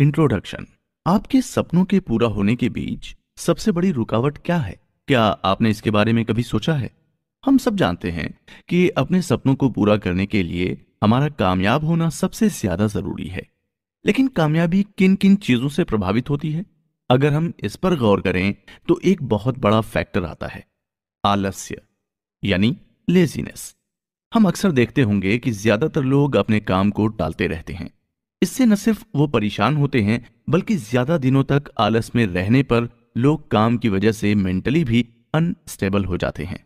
Introduction आपके सपनों के पूरा होने के बीच सबसे बड़ी रुकावट क्या है क्या आपने इसके बारे में कभी सोचा है हम सब जानते हैं कि अपने सपनों को पूरा करने के लिए हमारा कामयाब होना सबसे ज्यादा जरूरी है लेकिन कामयाबी किन किन चीजों से प्रभावित होती है अगर हम इस पर गौर करें तो एक बहुत बड़ा फैक्टर आता है आलस्य यानी लेजीनेस हम अक्सर देखते होंगे कि ज्यादातर लोग अपने काम को टालते रहते हैं इससे न सिर्फ वो परेशान होते हैं बल्कि ज्यादा दिनों तक आलस में रहने पर लोग काम की वजह से मेंटली भी अनस्टेबल हो जाते हैं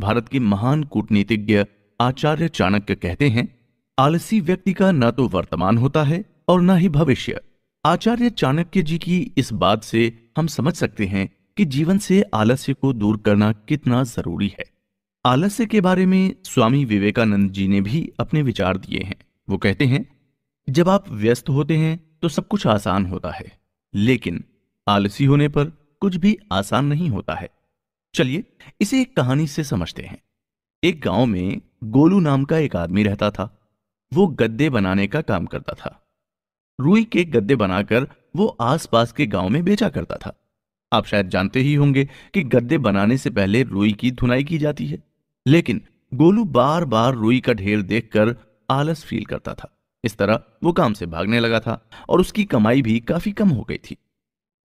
भारत के महान कूटनीतिज्ञ आचार्य चाणक्य कहते हैं आलसी व्यक्ति का न तो वर्तमान होता है और न ही भविष्य आचार्य चाणक्य जी की इस बात से हम समझ सकते हैं कि जीवन से आलस्य को दूर करना कितना जरूरी है आलस्य के बारे में स्वामी विवेकानंद जी ने भी अपने विचार दिए हैं वो कहते हैं जब आप व्यस्त होते हैं तो सब कुछ आसान होता है लेकिन आलसी होने पर कुछ भी आसान नहीं होता है चलिए इसे एक कहानी से समझते हैं एक गांव में गोलू नाम का एक आदमी रहता था वो गद्दे बनाने का काम करता था रुई के गद्दे बनाकर वो आसपास के गांव में बेचा करता था आप शायद जानते ही होंगे कि गद्दे बनाने से पहले रुई की धुनाई की जाती है लेकिन गोलू बार बार रुई का ढेर देखकर आलस फील करता था इस तरह वो काम से भागने लगा था और उसकी कमाई भी काफी कम हो गई थी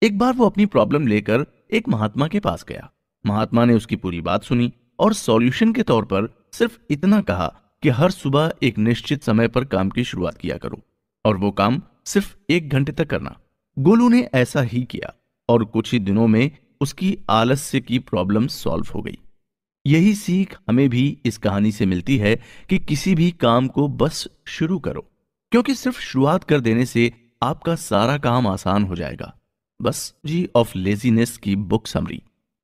एक बार वो अपनी प्रॉब्लम लेकर एक महात्मा के पास गया महात्मा ने उसकी पूरी बात सुनी और सॉल्यूशन के तौर पर सिर्फ इतना कहा कि हर सुबह एक निश्चित समय पर काम की शुरुआत किया करो और वो काम सिर्फ एक घंटे तक करना गोलू ने ऐसा ही किया और कुछ ही दिनों में उसकी आलस्य की प्रॉब्लम सॉल्व हो गई यही सीख हमें भी इस कहानी से मिलती है कि किसी भी काम को बस शुरू करो क्योंकि सिर्फ शुरुआत कर देने से आपका सारा काम आसान हो जाएगा बस जी ऑफ लेजीनेस की बुक समरी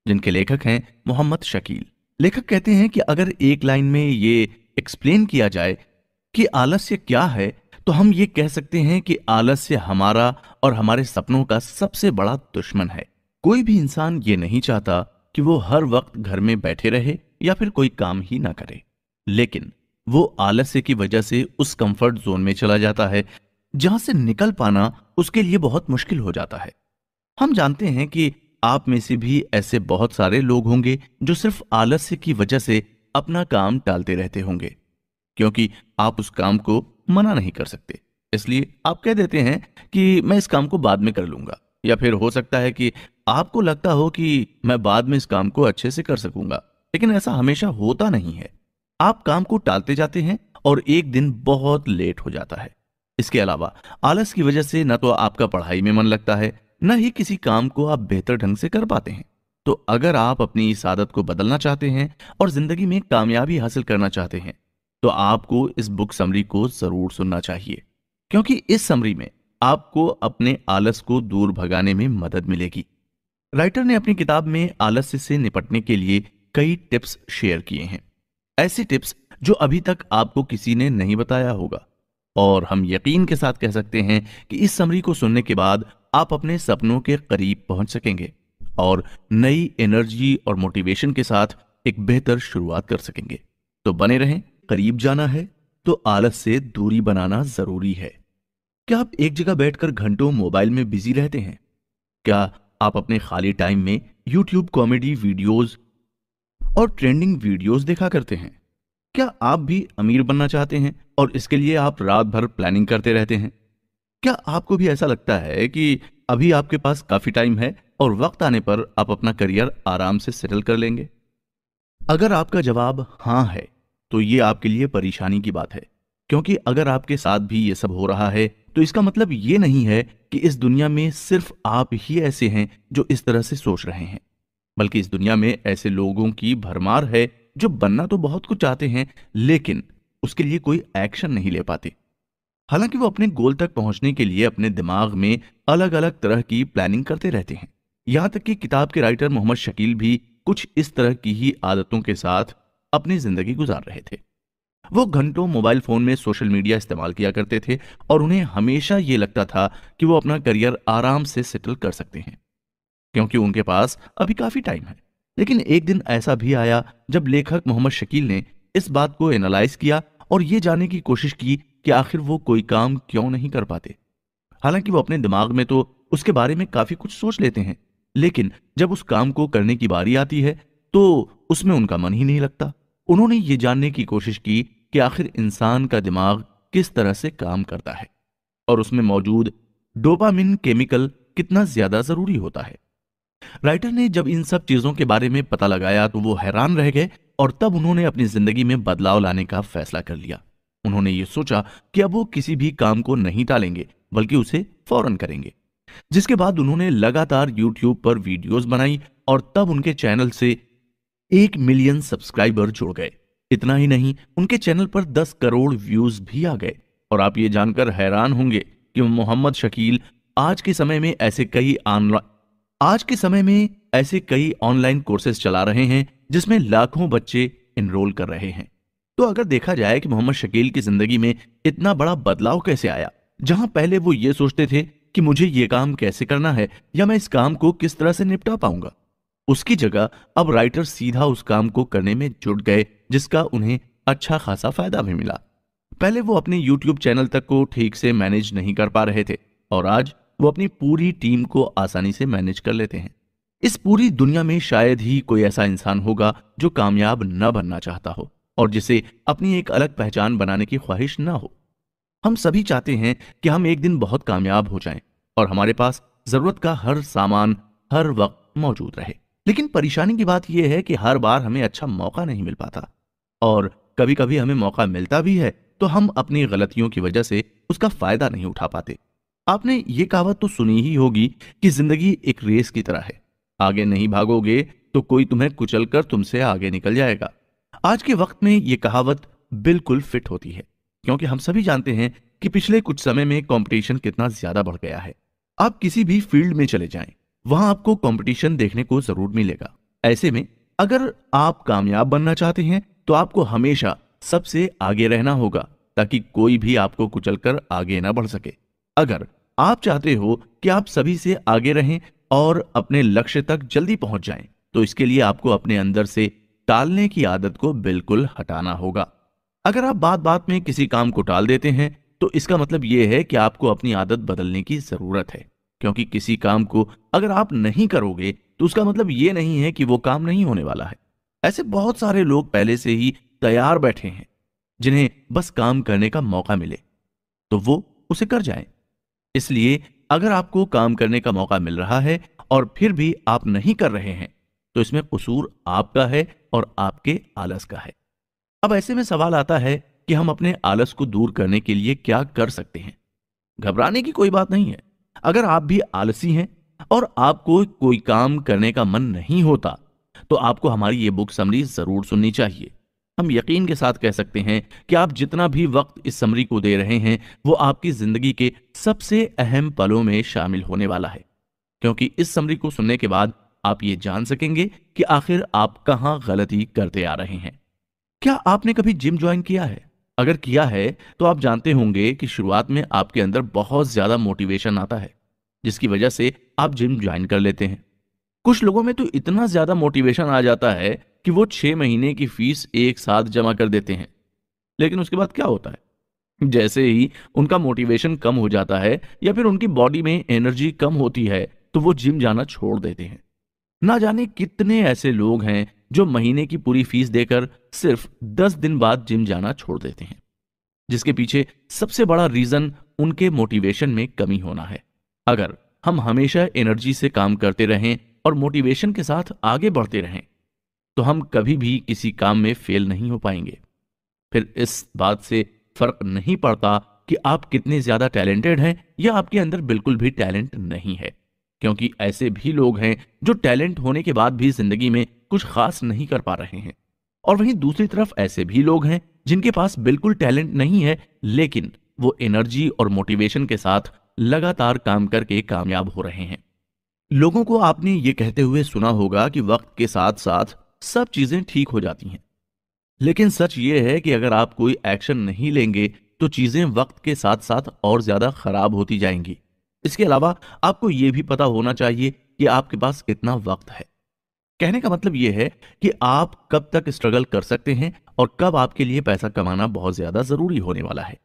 जिनके लेखक हैं मोहम्मद शकील लेखक कहते हैं कि अगर एक लाइन में ये एक्सप्लेन किया जाए कि आलस्य क्या है तो हम ये कह सकते हैं कि आलस्य हमारा और हमारे सपनों का सबसे बड़ा दुश्मन है कोई भी इंसान ये नहीं चाहता कि वो हर वक्त घर में बैठे रहे या फिर कोई काम ही ना करे लेकिन वो आलस्य की वजह से उस कंफर्ट जोन में चला जाता है जहां से निकल पाना उसके लिए बहुत मुश्किल हो जाता है हम जानते हैं कि आप में से भी ऐसे बहुत सारे लोग होंगे जो सिर्फ आलस्य की वजह से अपना काम टालते रहते होंगे क्योंकि आप उस काम को मना नहीं कर सकते इसलिए आप कह देते हैं कि मैं इस काम को बाद में कर लूंगा या फिर हो सकता है कि आपको लगता हो कि मैं बाद में इस काम को अच्छे से कर सकूंगा लेकिन ऐसा हमेशा होता नहीं है आप काम को टालते जाते हैं और एक दिन बहुत लेट हो जाता है इसके अलावा आलस की वजह से न तो आपका पढ़ाई में मन लगता है न ही किसी काम को आप बेहतर ढंग से कर पाते हैं तो अगर आप अपनी इस आदत को बदलना चाहते हैं और जिंदगी में कामयाबी हासिल करना चाहते हैं तो आपको इस बुक समरी को जरूर सुनना चाहिए क्योंकि इस समरी में आपको अपने आलस को दूर भगाने में मदद मिलेगी राइटर ने अपनी किताब में आलस्य से निपटने के लिए कई टिप्स शेयर किए हैं ऐसी टिप्स जो अभी तक आपको किसी ने नहीं बताया होगा और हम यकीन के साथ कह सकते हैं कि इस समरी को सुनने के बाद आप अपने सपनों के करीब पहुंच सकेंगे और नई एनर्जी और मोटिवेशन के साथ एक बेहतर शुरुआत कर सकेंगे तो बने रहें करीब जाना है तो आलस से दूरी बनाना जरूरी है क्या आप एक जगह बैठकर घंटों मोबाइल में बिजी रहते हैं क्या आप अपने खाली टाइम में यूट्यूब कॉमेडी वीडियोस और ट्रेंडिंग वीडियोस देखा करते हैं क्या आप भी अमीर बनना चाहते हैं और इसके लिए आप रात भर प्लानिंग करते रहते हैं क्या आपको भी ऐसा लगता है कि अभी आपके पास काफी टाइम है और वक्त आने पर आप अपना करियर आराम से सेटल कर लेंगे अगर आपका जवाब हाँ है तो ये आपके लिए परेशानी की बात है क्योंकि अगर आपके साथ भी ये सब हो रहा है तो इसका मतलब ये नहीं है कि इस दुनिया में सिर्फ आप ही ऐसे हैं जो इस तरह से सोच रहे हैं बल्कि इस दुनिया में ऐसे लोगों की भरमार है जो बनना तो बहुत कुछ चाहते हैं लेकिन उसके लिए कोई एक्शन नहीं ले पाते हालांकि वो अपने गोल तक पहुंचने के लिए अपने दिमाग में अलग अलग तरह की प्लानिंग करते रहते हैं यहां तक कि किताब के राइटर मोहम्मद शकील भी कुछ इस तरह की ही आदतों के साथ अपनी जिंदगी गुजार रहे थे वो घंटों मोबाइल फोन में सोशल मीडिया इस्तेमाल किया करते थे और उन्हें हमेशा ये लगता था कि वो अपना करियर आराम से सेटल कर सकते हैं क्योंकि उनके पास अभी काफी टाइम है लेकिन एक दिन ऐसा भी आया जब लेखक मोहम्मद शकील ने इस बात को एनालाइज किया और ये जानने की कोशिश की कि आखिर वो कोई काम क्यों नहीं कर पाते हालांकि वो अपने दिमाग में तो उसके बारे में काफी कुछ सोच लेते हैं लेकिन जब उस काम को करने की बारी आती है तो उसमें उनका मन ही नहीं लगता उन्होंने ये जानने की कोशिश की कि आखिर इंसान का दिमाग किस तरह से काम करता है और उसमें मौजूद डोपामिन केमिकल कितना ज्यादा जरूरी होता है राइटर ने जब इन सब चीजों के बारे में पता लगाया तो वो हैरान रह गए और तब उन्होंने अपनी जिंदगी में बदलाव लाने का फैसला कर लिया उन्होंने ये सोचा कि अब वो किसी भी काम को नहीं टालेंगे बल्कि उसे फौरन करेंगे जिसके बाद उन्होंने लगातार YouTube पर वीडियोस बनाई और तब उनके चैनल से एक मिलियन सब्सक्राइबर जुड़ गए इतना ही नहीं उनके चैनल पर दस करोड़ व्यूज भी आ गए और आप ये जानकर हैरान होंगे कि मोहम्मद शकील आज के समय में ऐसे कई आज के समय में ऐसे कई ऑनलाइन कोर्सेज चला रहे हैं जिसमें लाखों बच्चे इनरोल कर रहे हैं तो अगर देखा जाए कि मोहम्मद शकील की जिंदगी में इतना बड़ा बदलाव कैसे आया जहां पहले वो ये सोचते थे कि मुझे ये काम कैसे करना है या मैं इस काम को किस तरह से निपटा पाऊंगा उसकी जगह अब राइटर सीधा उस काम को करने में जुट गए जिसका उन्हें अच्छा खासा फायदा भी मिला पहले वो अपने यूट्यूब चैनल तक को ठीक से मैनेज नहीं कर पा रहे थे और आज वो अपनी पूरी टीम को आसानी से मैनेज कर लेते हैं इस पूरी दुनिया में शायद ही कोई ऐसा इंसान होगा जो कामयाब न बनना चाहता हो और जिसे अपनी एक अलग पहचान बनाने की ख्वाहिश ना हो हम सभी चाहते हैं कि हम एक दिन बहुत कामयाब हो जाएं और हमारे पास जरूरत का हर सामान हर वक्त मौजूद रहे लेकिन परेशानी की बात यह है कि हर बार हमें अच्छा मौका नहीं मिल पाता और कभी कभी हमें मौका मिलता भी है तो हम अपनी गलतियों की वजह से उसका फायदा नहीं उठा पाते आपने ये कहावत तो सुनी ही होगी कि जिंदगी एक रेस की तरह है आगे नहीं भागोगे तो कोई तुम्हें कुचल कर तुमसे आगे निकल जाएगा आज के वक्त में ये कहावत बिल्कुल फिट होती है क्योंकि हम सभी जानते हैं कि पिछले कुछ समय में कंपटीशन कितना ज्यादा बढ़ गया है आप किसी भी फील्ड में चले जाएं, वहां आपको कंपटीशन देखने को जरूर मिलेगा ऐसे में अगर आप कामयाब बनना चाहते हैं तो आपको हमेशा सबसे आगे रहना होगा ताकि कोई भी आपको कुचलकर आगे ना बढ़ सके अगर आप चाहते हो कि आप सभी से आगे रहें और अपने लक्ष्य तक जल्दी पहुंच जाएं, तो इसके लिए आपको अपने अंदर से टालने की आदत को बिल्कुल हटाना होगा अगर आप बात बात में किसी काम को टाल देते हैं तो इसका मतलब यह है कि आपको अपनी आदत बदलने की जरूरत है क्योंकि किसी काम को अगर आप नहीं करोगे तो उसका मतलब यह नहीं है कि वो काम नहीं होने वाला है ऐसे बहुत सारे लोग पहले से ही तैयार बैठे हैं जिन्हें बस काम करने का मौका मिले तो वो उसे कर जाएं। इसलिए अगर आपको काम करने का मौका मिल रहा है और फिर भी आप नहीं कर रहे हैं तो इसमें कसूर आपका है और आपके आलस का है अब ऐसे में सवाल आता है कि हम अपने आलस को दूर करने के लिए क्या कर सकते हैं घबराने की कोई बात नहीं है अगर आप भी आलसी हैं और आपको कोई काम करने का मन नहीं होता तो आपको हमारी ये बुक समरी जरूर सुननी चाहिए हम यकीन के साथ कह सकते हैं कि आप जितना भी वक्त इस समरी को दे रहे हैं वो आपकी जिंदगी के सबसे अहम पलों में शामिल होने वाला है क्योंकि इस समरी को सुनने के बाद आप ये जान सकेंगे कि आखिर आप कहाँ गलती करते आ रहे हैं क्या आपने कभी जिम ज्वाइन किया है अगर किया है तो आप जानते होंगे कि शुरुआत में आपके अंदर बहुत ज्यादा मोटिवेशन आता है जिसकी वजह से आप जिम ज्वाइन कर लेते हैं कुछ लोगों में तो इतना ज्यादा मोटिवेशन आ जाता है कि वो छह महीने की फीस एक साथ जमा कर देते हैं लेकिन उसके बाद क्या होता है जैसे ही उनका मोटिवेशन कम हो जाता है या फिर उनकी बॉडी में एनर्जी कम होती है तो वो जिम जाना छोड़ देते हैं ना जाने कितने ऐसे लोग हैं जो महीने की पूरी फीस देकर सिर्फ दस दिन बाद जिम जाना छोड़ देते हैं जिसके पीछे सबसे बड़ा रीजन उनके मोटिवेशन में कमी होना है अगर हम हमेशा एनर्जी से काम करते रहें और मोटिवेशन के साथ आगे बढ़ते रहें तो हम कभी भी किसी काम में फेल नहीं हो पाएंगे फिर इस बात से फर्क नहीं पड़ता कि आप कितने ज्यादा टैलेंटेड हैं या आपके अंदर बिल्कुल भी टैलेंट नहीं है क्योंकि ऐसे भी लोग हैं जो टैलेंट होने के बाद भी जिंदगी में कुछ खास नहीं कर पा रहे हैं और वहीं दूसरी तरफ ऐसे भी लोग हैं जिनके पास बिल्कुल टैलेंट नहीं है लेकिन वो एनर्जी और मोटिवेशन के साथ लगातार काम करके कामयाब हो रहे हैं लोगों को आपने ये कहते हुए सुना होगा कि वक्त के साथ साथ सब चीजें ठीक हो जाती हैं लेकिन सच ये है कि अगर आप कोई एक्शन नहीं लेंगे तो चीजें वक्त के साथ साथ और ज्यादा खराब होती जाएंगी इसके अलावा आपको यह भी पता होना चाहिए कि आपके पास कितना वक्त है कहने का मतलब यह है कि आप कब तक स्ट्रगल कर सकते हैं और कब आपके लिए पैसा कमाना बहुत ज्यादा जरूरी होने वाला है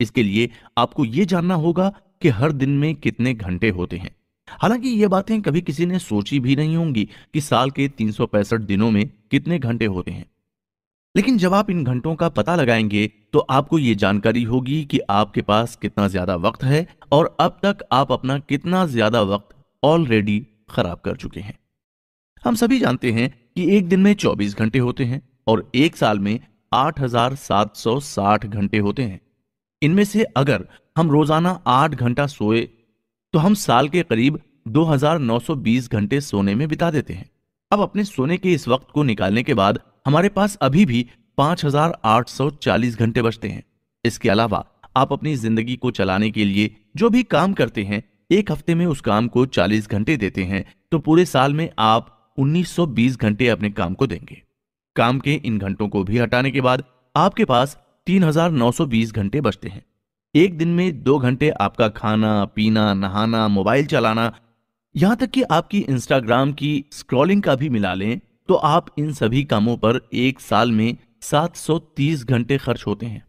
इसके लिए आपको यह जानना होगा कि हर दिन में कितने घंटे होते हैं हालांकि ये बातें कभी किसी ने सोची भी नहीं होंगी कि साल के तीन दिनों में कितने घंटे होते हैं लेकिन जब आप इन घंटों का पता लगाएंगे तो आपको ये जानकारी होगी कि आपके पास कितना ज्यादा वक्त है और अब तक आप अपना कितना ज्यादा वक्त ऑलरेडी खराब कर चुके हैं हम सभी जानते हैं कि एक दिन में 24 घंटे होते हैं और एक साल में 8,760 घंटे होते हैं इनमें से अगर हम रोजाना 8 घंटा सोए तो हम साल के करीब 2920 घंटे सोने में बिता देते हैं अब अपने सोने के इस वक्त को निकालने के बाद हमारे पास अभी भी 5840 घंटे बचते हैं इसके अलावा आप अपनी जिंदगी को चलाने के लिए जो भी काम करते हैं एक हफ्ते में उस काम को 40 घंटे देते हैं तो पूरे साल में आप 1920 घंटे अपने काम को देंगे काम के इन घंटों को भी हटाने के बाद आपके पास 3920 घंटे बचते हैं एक दिन में दो घंटे आपका खाना पीना नहाना मोबाइल चलाना यहां तक कि आपकी इंस्टाग्राम की स्क्रॉलिंग का भी मिला लें तो आप इन सभी कामों पर एक साल में 730 घंटे खर्च होते हैं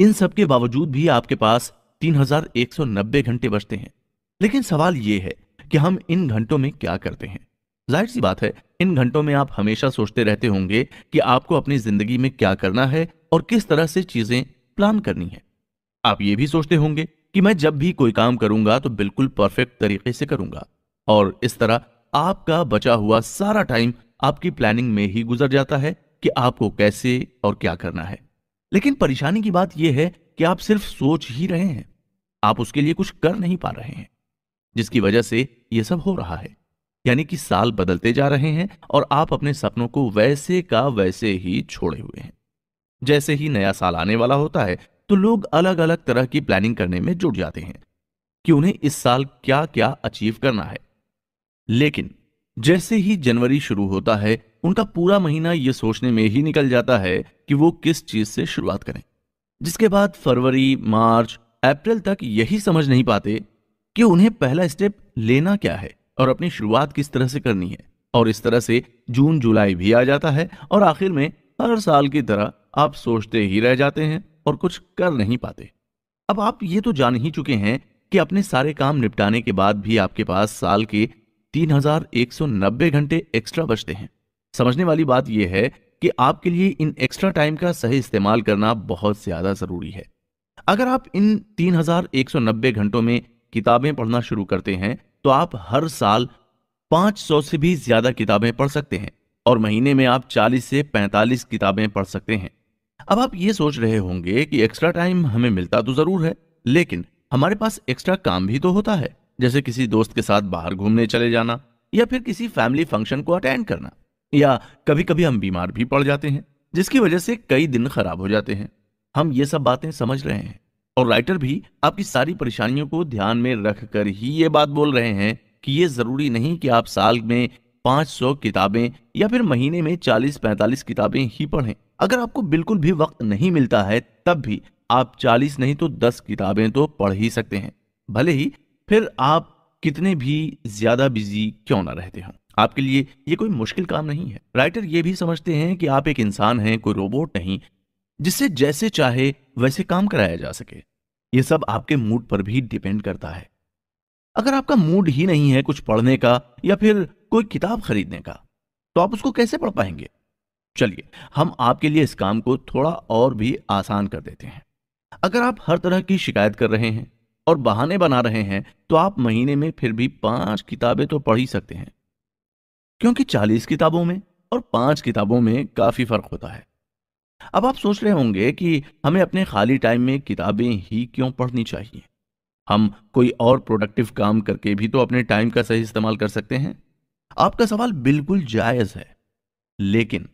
इन सब के बावजूद भी आपके पास 3190 घंटे बचते हैं लेकिन सवाल ये है कि हम इन घंटों में क्या करते हैं जाहिर सी बात है इन घंटों में आप हमेशा सोचते रहते होंगे कि आपको अपनी जिंदगी में क्या करना है और किस तरह से चीजें प्लान करनी है आप ये भी सोचते होंगे कि मैं जब भी कोई काम करूंगा तो बिल्कुल परफेक्ट तरीके से करूंगा और इस तरह आपका बचा हुआ सारा टाइम आपकी प्लानिंग में ही गुजर जाता है कि आपको कैसे और क्या करना है लेकिन परेशानी की बात यह है कि आप सिर्फ सोच ही रहे हैं आप उसके लिए कुछ कर नहीं पा रहे हैं जिसकी वजह से यह सब हो रहा है यानी कि साल बदलते जा रहे हैं और आप अपने सपनों को वैसे का वैसे ही छोड़े हुए हैं जैसे ही नया साल आने वाला होता है तो लोग अलग अलग तरह की प्लानिंग करने में जुट जाते हैं कि उन्हें इस साल क्या क्या अचीव करना है लेकिन जैसे ही जनवरी शुरू होता है उनका पूरा महीना ये सोचने में ही निकल जाता है कि वो किस चीज से शुरुआत करें जिसके बाद फरवरी मार्च अप्रैल तक यही समझ नहीं पाते कि उन्हें पहला स्टेप लेना क्या है और अपनी शुरुआत किस तरह से करनी है और इस तरह से जून जुलाई भी आ जाता है और आखिर में हर साल की तरह आप सोचते ही रह जाते हैं और कुछ कर नहीं पाते अब आप ये तो जान ही चुके हैं कि अपने सारे काम निपटाने के बाद भी आपके पास साल के 3190 घंटे एक्स्ट्रा बचते हैं समझने वाली बात यह है कि आपके लिए इन एक्स्ट्रा टाइम का सही इस्तेमाल करना बहुत ज्यादा जरूरी है अगर आप इन 3190 घंटों में किताबें पढ़ना शुरू करते हैं तो आप हर साल 500 से भी ज्यादा किताबें पढ़ सकते हैं और महीने में आप 40 से 45 किताबें पढ़ सकते हैं अब आप ये सोच रहे होंगे कि एक्स्ट्रा टाइम हमें मिलता तो जरूर है लेकिन हमारे पास एक्स्ट्रा काम भी तो होता है जैसे किसी दोस्त के साथ बाहर घूमने चले जाना या फिर किसी फैमिली फंक्शन को अटेंड करना या कभी कभी हम बीमार भी पड़ जाते हैं जिसकी वजह से कई दिन खराब हो जाते हैं हम ये सब बातें समझ रहे हैं और राइटर भी आपकी सारी परेशानियों को ध्यान में रख कर ही ये बात बोल रहे हैं कि ये जरूरी नहीं कि आप साल में 500 किताबें या फिर महीने में 40-45 किताबें ही पढ़ें अगर आपको बिल्कुल भी वक्त नहीं मिलता है तब भी आप 40 नहीं तो 10 किताबें तो पढ़ ही सकते हैं भले ही फिर आप कितने भी ज्यादा बिजी क्यों ना रहते हों आपके लिए ये कोई मुश्किल काम नहीं है राइटर ये भी समझते हैं कि आप एक इंसान हैं कोई रोबोट नहीं जिससे जैसे चाहे वैसे काम कराया जा सके ये सब आपके मूड पर भी डिपेंड करता है अगर आपका मूड ही नहीं है कुछ पढ़ने का या फिर कोई किताब खरीदने का तो आप उसको कैसे पढ़ पाएंगे चलिए हम आपके लिए इस काम को थोड़ा और भी आसान कर देते हैं अगर आप हर तरह की शिकायत कर रहे हैं और बहाने बना रहे हैं तो आप महीने में फिर भी पांच किताबें तो पढ़ ही सकते हैं क्योंकि चालीस किताबों में और पांच किताबों में काफी फर्क होता है अब आप सोच रहे होंगे कि हमें अपने खाली टाइम में किताबें ही क्यों पढ़नी चाहिए हम कोई और प्रोडक्टिव काम करके भी तो अपने टाइम का सही इस्तेमाल कर सकते हैं आपका सवाल बिल्कुल जायज है लेकिन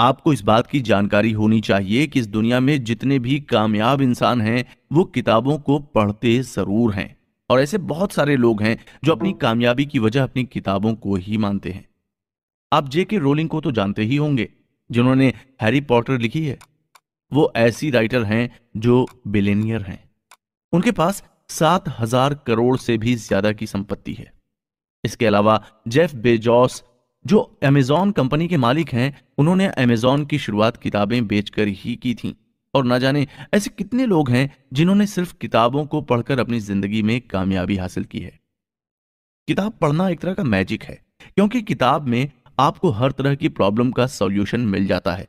आपको इस बात की जानकारी होनी चाहिए कि इस दुनिया में जितने भी कामयाब इंसान हैं वो किताबों को पढ़ते जरूर हैं और ऐसे बहुत सारे लोग हैं जो अपनी कामयाबी की वजह अपनी किताबों को ही मानते हैं आप जेके रोलिंग को तो जानते ही होंगे जिन्होंने हैरी पॉटर लिखी है वो ऐसी राइटर हैं जो बिलेनियर हैं उनके पास सात हजार करोड़ से भी ज्यादा की संपत्ति है इसके अलावा जेफ बेजॉस जो अमेज़ॉन कंपनी के मालिक हैं उन्होंने अमेज़ॉन की शुरुआत किताबें बेचकर ही की थी और ना जाने ऐसे कितने लोग हैं जिन्होंने सिर्फ किताबों को पढ़कर अपनी जिंदगी में कामयाबी हासिल की है किताब पढ़ना एक तरह का मैजिक है क्योंकि किताब में आपको हर तरह की प्रॉब्लम का सॉल्यूशन मिल जाता है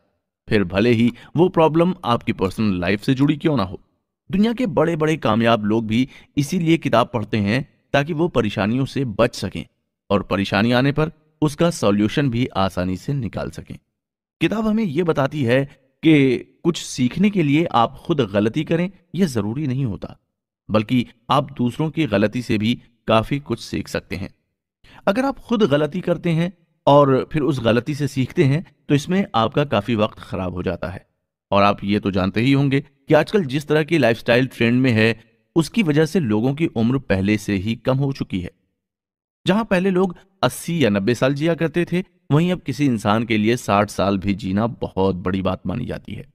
फिर भले ही वो प्रॉब्लम आपकी पर्सनल लाइफ से जुड़ी क्यों ना हो दुनिया के बड़े बड़े कामयाब लोग भी इसीलिए किताब पढ़ते हैं ताकि वो परेशानियों से बच सकें और परेशानी आने पर उसका सॉल्यूशन भी आसानी से निकाल सकें किताब हमें यह बताती है कि कुछ सीखने के लिए आप खुद गलती करें यह जरूरी नहीं होता बल्कि आप दूसरों की गलती से भी काफी कुछ सीख सकते हैं अगर आप खुद गलती करते हैं और फिर उस गलती से सीखते हैं तो इसमें आपका काफी वक्त खराब हो जाता है और आप ये तो जानते ही होंगे कि आजकल जिस तरह की लाइफस्टाइल ट्रेंड में है उसकी वजह से लोगों की उम्र पहले से ही कम हो चुकी है जहां पहले लोग अस्सी या नब्बे साल जिया करते थे वहीं अब किसी इंसान के लिए साठ साल भी जीना बहुत बड़ी बात मानी जाती है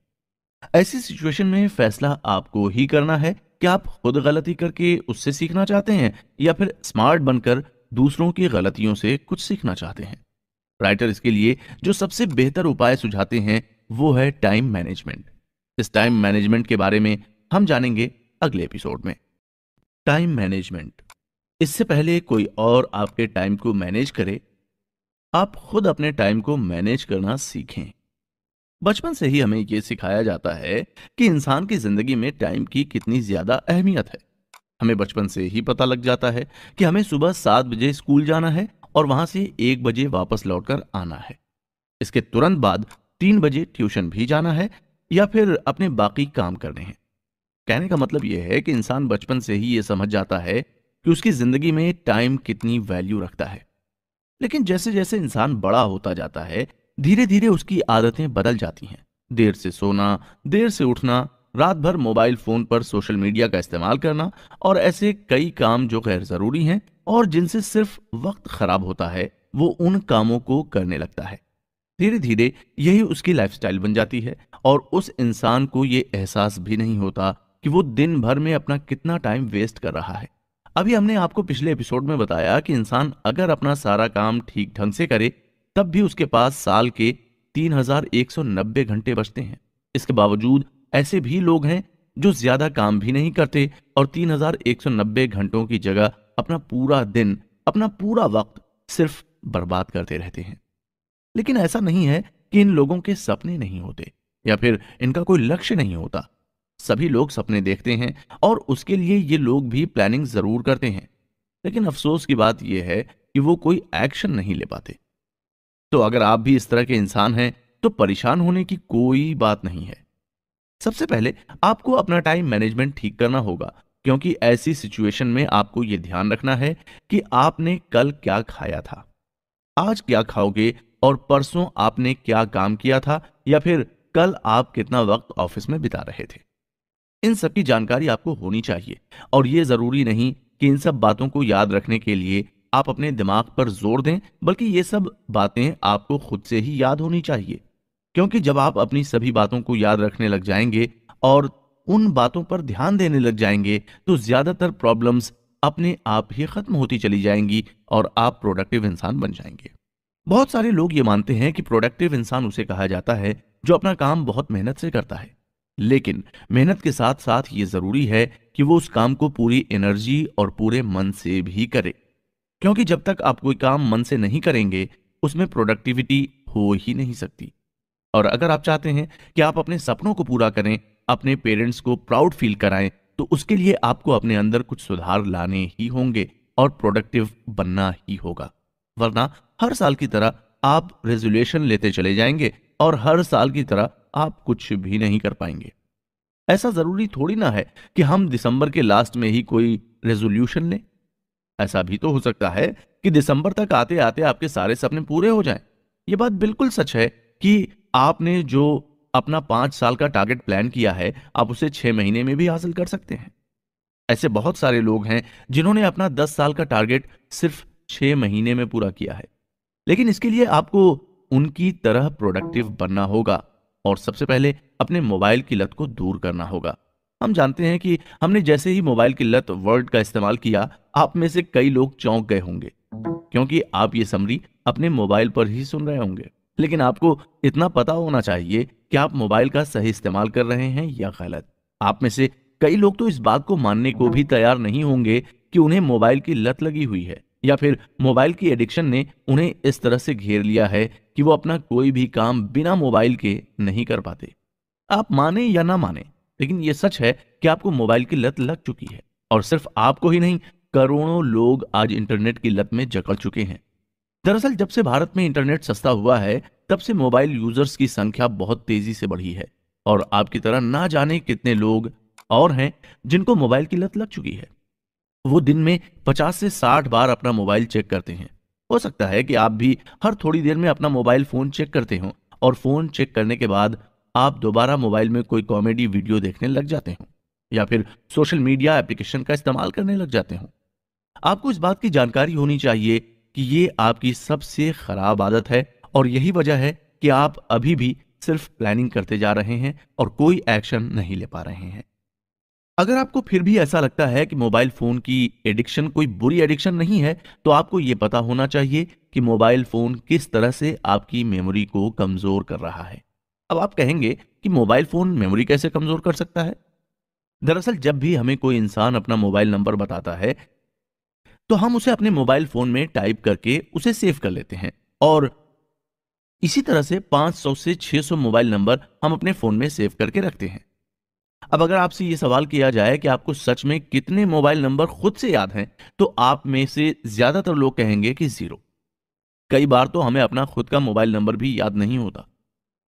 ऐसी सिचुएशन में फैसला आपको ही करना है कि आप खुद गलती करके उससे सीखना चाहते हैं या फिर स्मार्ट बनकर दूसरों की गलतियों से कुछ सीखना चाहते हैं राइटर इसके लिए जो सबसे बेहतर उपाय सुझाते हैं वो है टाइम मैनेजमेंट इस टाइम मैनेजमेंट के बारे में हम जानेंगे अगले एपिसोड में टाइम मैनेजमेंट इससे पहले कोई और आपके टाइम को मैनेज करे आप खुद अपने टाइम को मैनेज करना सीखें बचपन से ही हमें यह सिखाया जाता है कि इंसान की जिंदगी में टाइम की कितनी ज्यादा अहमियत है हमें बचपन से ही पता लग जाता है कि हमें सुबह सात बजे स्कूल जाना है और वहां से एक बजे वापस लौटकर आना है इसके तुरंत बाद तीन बजे ट्यूशन भी जाना है या फिर अपने बाकी काम करने हैं कहने का मतलब यह है कि इंसान बचपन से ही यह समझ जाता है कि उसकी जिंदगी में टाइम कितनी वैल्यू रखता है लेकिन जैसे जैसे इंसान बड़ा होता जाता है धीरे धीरे उसकी आदतें बदल जाती हैं देर से सोना देर से उठना रात भर मोबाइल फोन पर सोशल मीडिया का इस्तेमाल करना और ऐसे कई काम जो गैर जरूरी हैं और जिनसे सिर्फ वक्त खराब होता है वो उन कामों को करने लगता है धीरे धीरे यही उसकी लाइफस्टाइल बन जाती है और उस इंसान को ये एहसास भी नहीं होता कि वो दिन भर में अपना कितना टाइम वेस्ट कर रहा है अभी हमने आपको पिछले एपिसोड में बताया कि इंसान अगर अपना सारा काम ठीक ढंग से करे तब भी उसके पास साल के 3190 घंटे बचते हैं इसके बावजूद ऐसे भी लोग हैं जो ज्यादा काम भी नहीं करते और 3190 घंटों की जगह अपना पूरा दिन अपना पूरा वक्त सिर्फ बर्बाद करते रहते हैं लेकिन ऐसा नहीं है कि इन लोगों के सपने नहीं होते या फिर इनका कोई लक्ष्य नहीं होता सभी लोग सपने देखते हैं और उसके लिए ये लोग भी प्लानिंग जरूर करते हैं लेकिन अफसोस की बात यह है कि वो कोई एक्शन नहीं ले पाते तो अगर आप भी इस तरह के इंसान हैं तो परेशान होने की कोई बात नहीं है सबसे पहले आपको अपना टाइम मैनेजमेंट ठीक करना होगा क्योंकि ऐसी सिचुएशन में आपको यह ध्यान रखना है कि आपने कल क्या खाया था आज क्या खाओगे और परसों आपने क्या काम किया था या फिर कल आप कितना वक्त ऑफिस में बिता रहे थे इन सब की जानकारी आपको होनी चाहिए और ये ज़रूरी नहीं कि इन सब बातों को याद रखने के लिए आप अपने दिमाग पर जोर दें बल्कि ये सब बातें आपको खुद से ही याद होनी चाहिए क्योंकि जब आप अपनी सभी बातों को याद रखने लग जाएंगे और उन बातों पर ध्यान देने लग जाएंगे तो ज़्यादातर प्रॉब्लम्स अपने आप ही ख़त्म होती चली जाएंगी और आप प्रोडक्टिव इंसान बन जाएंगे बहुत सारे लोग ये मानते हैं कि प्रोडक्टिव इंसान उसे कहा जाता है जो अपना काम बहुत मेहनत से करता है लेकिन मेहनत के साथ साथ ये जरूरी है कि वो उस काम को पूरी एनर्जी और पूरे मन से भी करे क्योंकि जब तक आप कोई काम मन से नहीं करेंगे उसमें प्रोडक्टिविटी हो ही नहीं सकती और अगर आप चाहते हैं कि आप अपने सपनों को पूरा करें अपने पेरेंट्स को प्राउड फील कराएं तो उसके लिए आपको अपने अंदर कुछ सुधार लाने ही होंगे और प्रोडक्टिव बनना ही होगा वरना हर साल की तरह आप रेजोल्यूशन लेते चले जाएंगे और हर साल की तरह आप कुछ भी नहीं कर पाएंगे ऐसा जरूरी थोड़ी ना है कि हम दिसंबर के लास्ट में ही कोई रेजोल्यूशन लें ऐसा भी तो हो सकता है कि दिसंबर तक आते आते आपके सारे सपने पूरे हो जाएं। ये बात बिल्कुल सच है कि आपने जो अपना पांच साल का टारगेट प्लान किया है आप उसे छह महीने में भी हासिल कर सकते हैं ऐसे बहुत सारे लोग हैं जिन्होंने अपना दस साल का टारगेट सिर्फ छह महीने में पूरा किया है लेकिन इसके लिए आपको उनकी तरह प्रोडक्टिव बनना होगा और सबसे पहले अपने मोबाइल की लत को दूर करना होगा हम जानते हैं कि हमने जैसे ही मोबाइल की लत वर्ड का इस्तेमाल किया आप में से कई लोग चौंक गए होंगे क्योंकि आप ये समरी अपने मोबाइल पर ही सुन रहे होंगे लेकिन आपको इतना पता होना चाहिए कि आप मोबाइल का सही इस्तेमाल कर रहे हैं या गलत आप में से कई लोग तो इस बात को मानने को भी तैयार नहीं होंगे कि उन्हें मोबाइल की लत लगी हुई है या फिर मोबाइल की एडिक्शन ने उन्हें इस तरह से घेर लिया है कि वो अपना कोई भी काम बिना मोबाइल के नहीं कर पाते आप माने या ना माने लेकिन ये सच है कि आपको मोबाइल की लत लग चुकी है और सिर्फ आपको ही नहीं करोड़ों लोग आज इंटरनेट की लत में जकड़ चुके हैं दरअसल जब से भारत में इंटरनेट सस्ता हुआ है तब से मोबाइल यूजर्स की संख्या बहुत तेजी से बढ़ी है और आपकी तरह ना जाने कितने लोग और हैं जिनको मोबाइल की लत लग चुकी है वो दिन में 50 से 60 बार अपना मोबाइल चेक करते हैं हो सकता है कि आप भी हर थोड़ी देर में अपना मोबाइल फोन चेक करते हो और फोन चेक करने के बाद आप दोबारा मोबाइल में कोई कॉमेडी वीडियो देखने लग जाते हो या फिर सोशल मीडिया एप्लीकेशन का इस्तेमाल करने लग जाते हो आपको इस बात की जानकारी होनी चाहिए कि ये आपकी सबसे खराब आदत है और यही वजह है कि आप अभी भी सिर्फ प्लानिंग करते जा रहे हैं और कोई एक्शन नहीं ले पा रहे हैं अगर आपको फिर भी ऐसा लगता है कि मोबाइल फोन की एडिक्शन कोई बुरी एडिक्शन नहीं है तो आपको ये पता होना चाहिए कि मोबाइल फोन किस तरह से आपकी मेमोरी को कमजोर कर रहा है अब आप कहेंगे कि मोबाइल फोन मेमोरी कैसे कमजोर कर सकता है दरअसल जब भी हमें कोई इंसान अपना मोबाइल नंबर बताता है तो हम उसे अपने मोबाइल फोन में टाइप करके उसे सेव कर लेते हैं और इसी तरह से 500 से 600 मोबाइल नंबर हम अपने फोन में सेव करके रखते हैं अब अगर आपसे ये सवाल किया जाए कि आपको सच में कितने मोबाइल नंबर खुद से याद हैं तो आप में से ज्यादातर लोग कहेंगे कि जीरो कई बार तो हमें अपना खुद का मोबाइल नंबर भी याद नहीं होता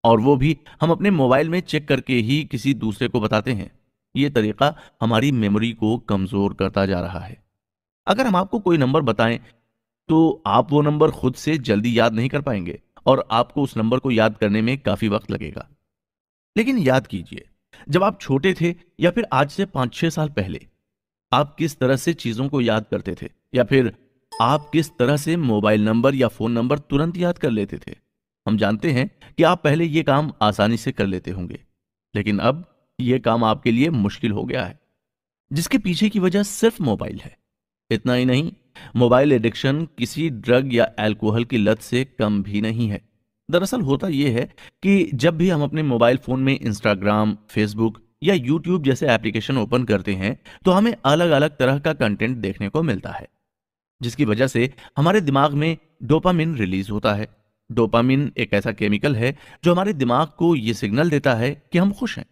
और वो भी हम अपने मोबाइल में चेक करके ही किसी दूसरे को बताते हैं ये तरीका हमारी मेमोरी को कमजोर करता जा रहा है अगर हम आपको कोई नंबर बताएं तो आप वो नंबर खुद से जल्दी याद नहीं कर पाएंगे और आपको उस नंबर को याद करने में काफी वक्त लगेगा लेकिन याद कीजिए जब आप छोटे थे या फिर आज से पांच छह साल पहले आप किस तरह से चीज़ों को याद करते थे या फिर आप किस तरह से मोबाइल नंबर या फ़ोन नंबर तुरंत याद कर लेते थे हम जानते हैं कि आप पहले ये काम आसानी से कर लेते होंगे लेकिन अब ये काम आपके लिए मुश्किल हो गया है जिसके पीछे की वजह सिर्फ मोबाइल है इतना ही नहीं मोबाइल एडिक्शन किसी ड्रग या एल्कोहल की लत से कम भी नहीं है दरअसल होता यह है कि जब भी हम अपने मोबाइल फ़ोन में इंस्टाग्राम फेसबुक या यूट्यूब जैसे एप्लीकेशन ओपन करते हैं तो हमें अलग अलग तरह का कंटेंट देखने को मिलता है जिसकी वजह से हमारे दिमाग में डोपामिन रिलीज होता है डोपामिन एक ऐसा केमिकल है जो हमारे दिमाग को ये सिग्नल देता है कि हम खुश हैं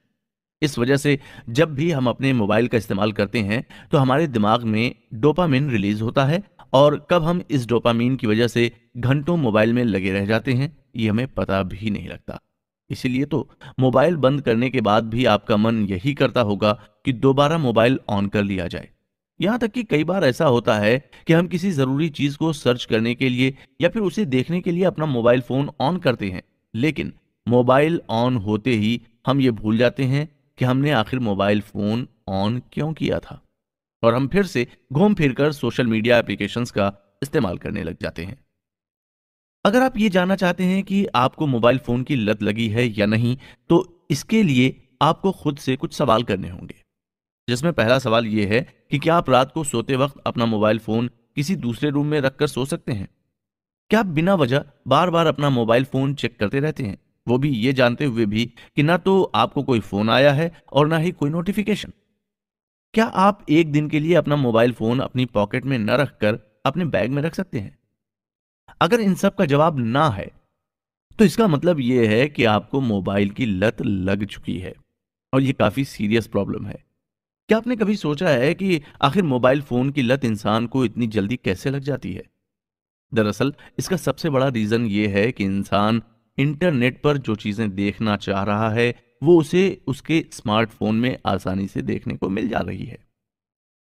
इस वजह से जब भी हम अपने मोबाइल का इस्तेमाल करते हैं तो हमारे दिमाग में डोपामिन रिलीज होता है और कब हम इस डोपामिन की वजह से घंटों मोबाइल में लगे रह जाते हैं ये हमें पता भी नहीं लगता इसलिए तो मोबाइल बंद करने के बाद भी आपका मन यही करता होगा कि दोबारा मोबाइल ऑन कर लिया जाए यहां तक कि कई बार ऐसा होता है कि हम किसी ज़रूरी चीज़ को सर्च करने के लिए या फिर उसे देखने के लिए अपना मोबाइल फ़ोन ऑन करते हैं लेकिन मोबाइल ऑन होते ही हम ये भूल जाते हैं कि हमने आखिर मोबाइल फ़ोन ऑन क्यों किया था और हम फिर से घूम फिर कर सोशल मीडिया एप्लीकेशन का इस्तेमाल करने लग जाते हैं अगर आप ये जानना चाहते हैं कि आपको मोबाइल फ़ोन की लत लगी है या नहीं तो इसके लिए आपको खुद से कुछ सवाल करने होंगे जिसमें पहला सवाल यह है कि क्या आप रात को सोते वक्त अपना मोबाइल फ़ोन किसी दूसरे रूम में रखकर सो सकते हैं क्या आप बिना वजह बार बार अपना मोबाइल फ़ोन चेक करते रहते हैं वो भी ये जानते हुए भी कि ना तो आपको कोई फ़ोन आया है और ना ही कोई नोटिफिकेशन क्या आप एक दिन के लिए अपना मोबाइल फ़ोन अपनी पॉकेट में न रखकर अपने बैग में रख सकते हैं अगर इन सब का जवाब ना है तो इसका मतलब यह है कि आपको मोबाइल की लत लग चुकी है और यह काफ़ी सीरियस प्रॉब्लम है क्या आपने कभी सोचा है कि आखिर मोबाइल फ़ोन की लत इंसान को इतनी जल्दी कैसे लग जाती है दरअसल इसका सबसे बड़ा रीज़न ये है कि इंसान इंटरनेट पर जो चीज़ें देखना चाह रहा है वो उसे उसके स्मार्टफोन में आसानी से देखने को मिल जा रही है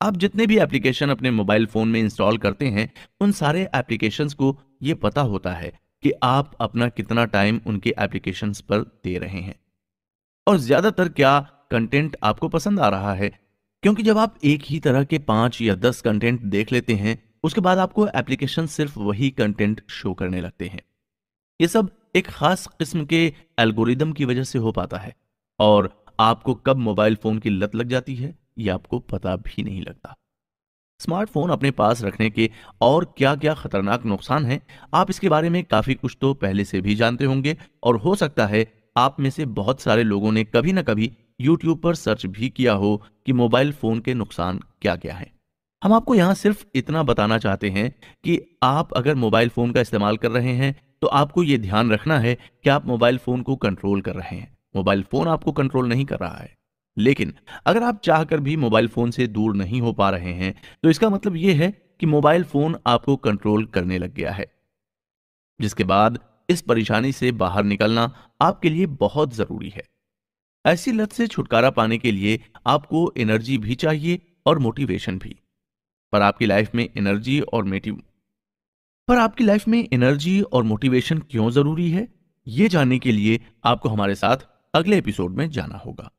आप जितने भी एप्लीकेशन अपने मोबाइल फ़ोन में इंस्टॉल करते हैं उन सारे एप्लीकेशन को ये पता होता है कि आप अपना कितना टाइम उनके एप्लीकेशन पर दे रहे हैं और ज़्यादातर क्या कंटेंट आपको पसंद आ रहा है क्योंकि जब आप एक ही तरह के पांच या दस कंटेंट देख लेते हैं उसके बाद आपको एप्लीकेशन सिर्फ वही कंटेंट शो करने लगते हैं ये सब एक खास किस्म के एल्गोरिदम की वजह से हो पाता है और आपको कब मोबाइल फ़ोन की लत लग जाती है ये आपको पता भी नहीं लगता स्मार्टफोन अपने पास रखने के और क्या क्या खतरनाक नुकसान हैं आप इसके बारे में काफ़ी कुछ तो पहले से भी जानते होंगे और हो सकता है आप में से बहुत सारे लोगों ने कभी ना कभी यूट्यूब पर सर्च भी किया हो कि मोबाइल फ़ोन के नुकसान क्या क्या हैं हम आपको यहाँ सिर्फ इतना बताना चाहते हैं कि आप अगर मोबाइल फ़ोन का इस्तेमाल कर रहे हैं तो आपको ये ध्यान रखना है कि आप मोबाइल फ़ोन को कंट्रोल कर रहे हैं मोबाइल फ़ोन आपको कंट्रोल नहीं कर रहा है लेकिन अगर आप चाहकर भी मोबाइल फोन से दूर नहीं हो पा रहे हैं तो इसका मतलब यह है कि मोबाइल फोन आपको कंट्रोल करने लग गया है जिसके बाद इस परेशानी से बाहर निकलना आपके लिए बहुत जरूरी है ऐसी लत से छुटकारा पाने के लिए आपको एनर्जी भी चाहिए और मोटिवेशन भी पर आपकी लाइफ में एनर्जी और मेटिव पर आपकी लाइफ में एनर्जी और मोटिवेशन क्यों जरूरी है यह जानने के लिए आपको हमारे साथ अगले एपिसोड में जाना होगा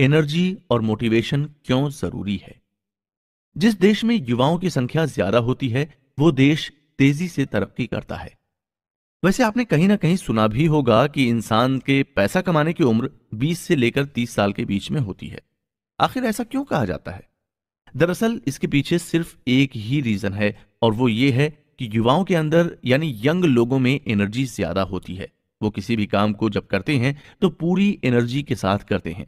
एनर्जी और मोटिवेशन क्यों जरूरी है जिस देश में युवाओं की संख्या ज्यादा होती है वो देश तेजी से तरक्की करता है वैसे आपने कहीं ना कहीं सुना भी होगा कि इंसान के पैसा कमाने की उम्र 20 से लेकर 30 साल के बीच में होती है आखिर ऐसा क्यों कहा जाता है दरअसल इसके पीछे सिर्फ एक ही रीजन है और वो ये है कि युवाओं के अंदर यानी यंग लोगों में एनर्जी ज्यादा होती है वो किसी भी काम को जब करते हैं तो पूरी एनर्जी के साथ करते हैं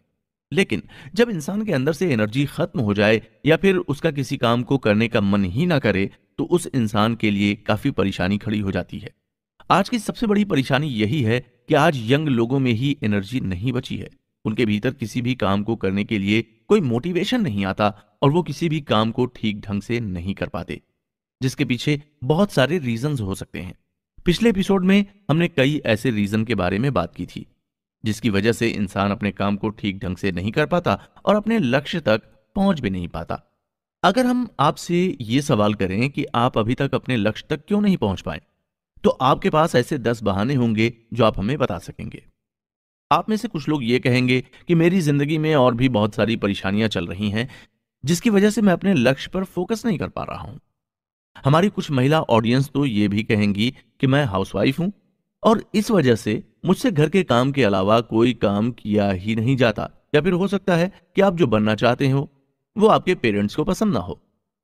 लेकिन जब इंसान के अंदर से एनर्जी खत्म हो जाए या फिर उसका किसी काम को करने का मन ही ना करे तो उस इंसान के लिए काफी परेशानी खड़ी हो जाती है आज की सबसे बड़ी परेशानी यही है कि आज यंग लोगों में ही एनर्जी नहीं बची है उनके भीतर किसी भी काम को करने के लिए कोई मोटिवेशन नहीं आता और वो किसी भी काम को ठीक ढंग से नहीं कर पाते जिसके पीछे बहुत सारे रीजंस हो सकते हैं पिछले एपिसोड में हमने कई ऐसे रीजन के बारे में बात की थी जिसकी वजह से इंसान अपने काम को ठीक ढंग से नहीं कर पाता और अपने लक्ष्य तक पहुंच भी नहीं पाता अगर हम आपसे ये सवाल करें कि आप अभी तक अपने लक्ष्य तक क्यों नहीं पहुंच पाए तो आपके पास ऐसे दस बहाने होंगे जो आप हमें बता सकेंगे आप में से कुछ लोग ये कहेंगे कि मेरी जिंदगी में और भी बहुत सारी परेशानियां चल रही हैं जिसकी वजह से मैं अपने लक्ष्य पर फोकस नहीं कर पा रहा हूं हमारी कुछ महिला ऑडियंस तो ये भी कहेंगी कि मैं हाउसवाइफ हूं और इस वजह से मुझसे घर के काम के अलावा कोई काम किया ही नहीं जाता या फिर हो सकता है कि आप जो बनना चाहते हो वो आपके पेरेंट्स को पसंद ना हो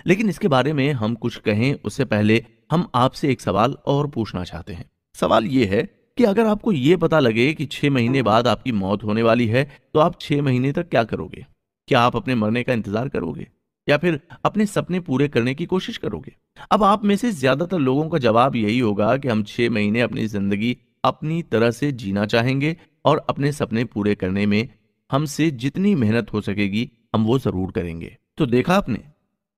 लेकिन इसके बारे में हम कुछ कहें उससे पहले हम आपसे एक सवाल और पूछना चाहते हैं सवाल ये है कि अगर आपको ये पता लगे कि छह महीने बाद आपकी मौत होने वाली है तो आप छह महीने तक क्या करोगे क्या आप अपने मरने का इंतजार करोगे या फिर अपने सपने पूरे करने की कोशिश करोगे अब आप में से ज्यादातर लोगों का जवाब यही होगा कि हम छह महीने अपनी जिंदगी अपनी तरह से जीना चाहेंगे और अपने सपने पूरे करने में हमसे जितनी मेहनत हो सकेगी हम वो जरूर करेंगे तो देखा आपने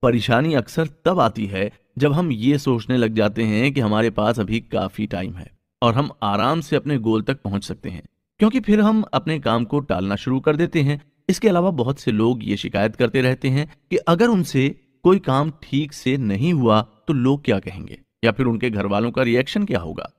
परेशानी अक्सर तब आती है जब हम ये सोचने लग जाते हैं कि हमारे पास अभी काफी टाइम है और हम आराम से अपने गोल तक पहुंच सकते हैं क्योंकि फिर हम अपने काम को टालना शुरू कर देते हैं इसके अलावा बहुत से लोग ये शिकायत करते रहते हैं कि अगर उनसे कोई काम ठीक से नहीं हुआ तो लोग क्या कहेंगे या फिर उनके घर वालों का रिएक्शन क्या होगा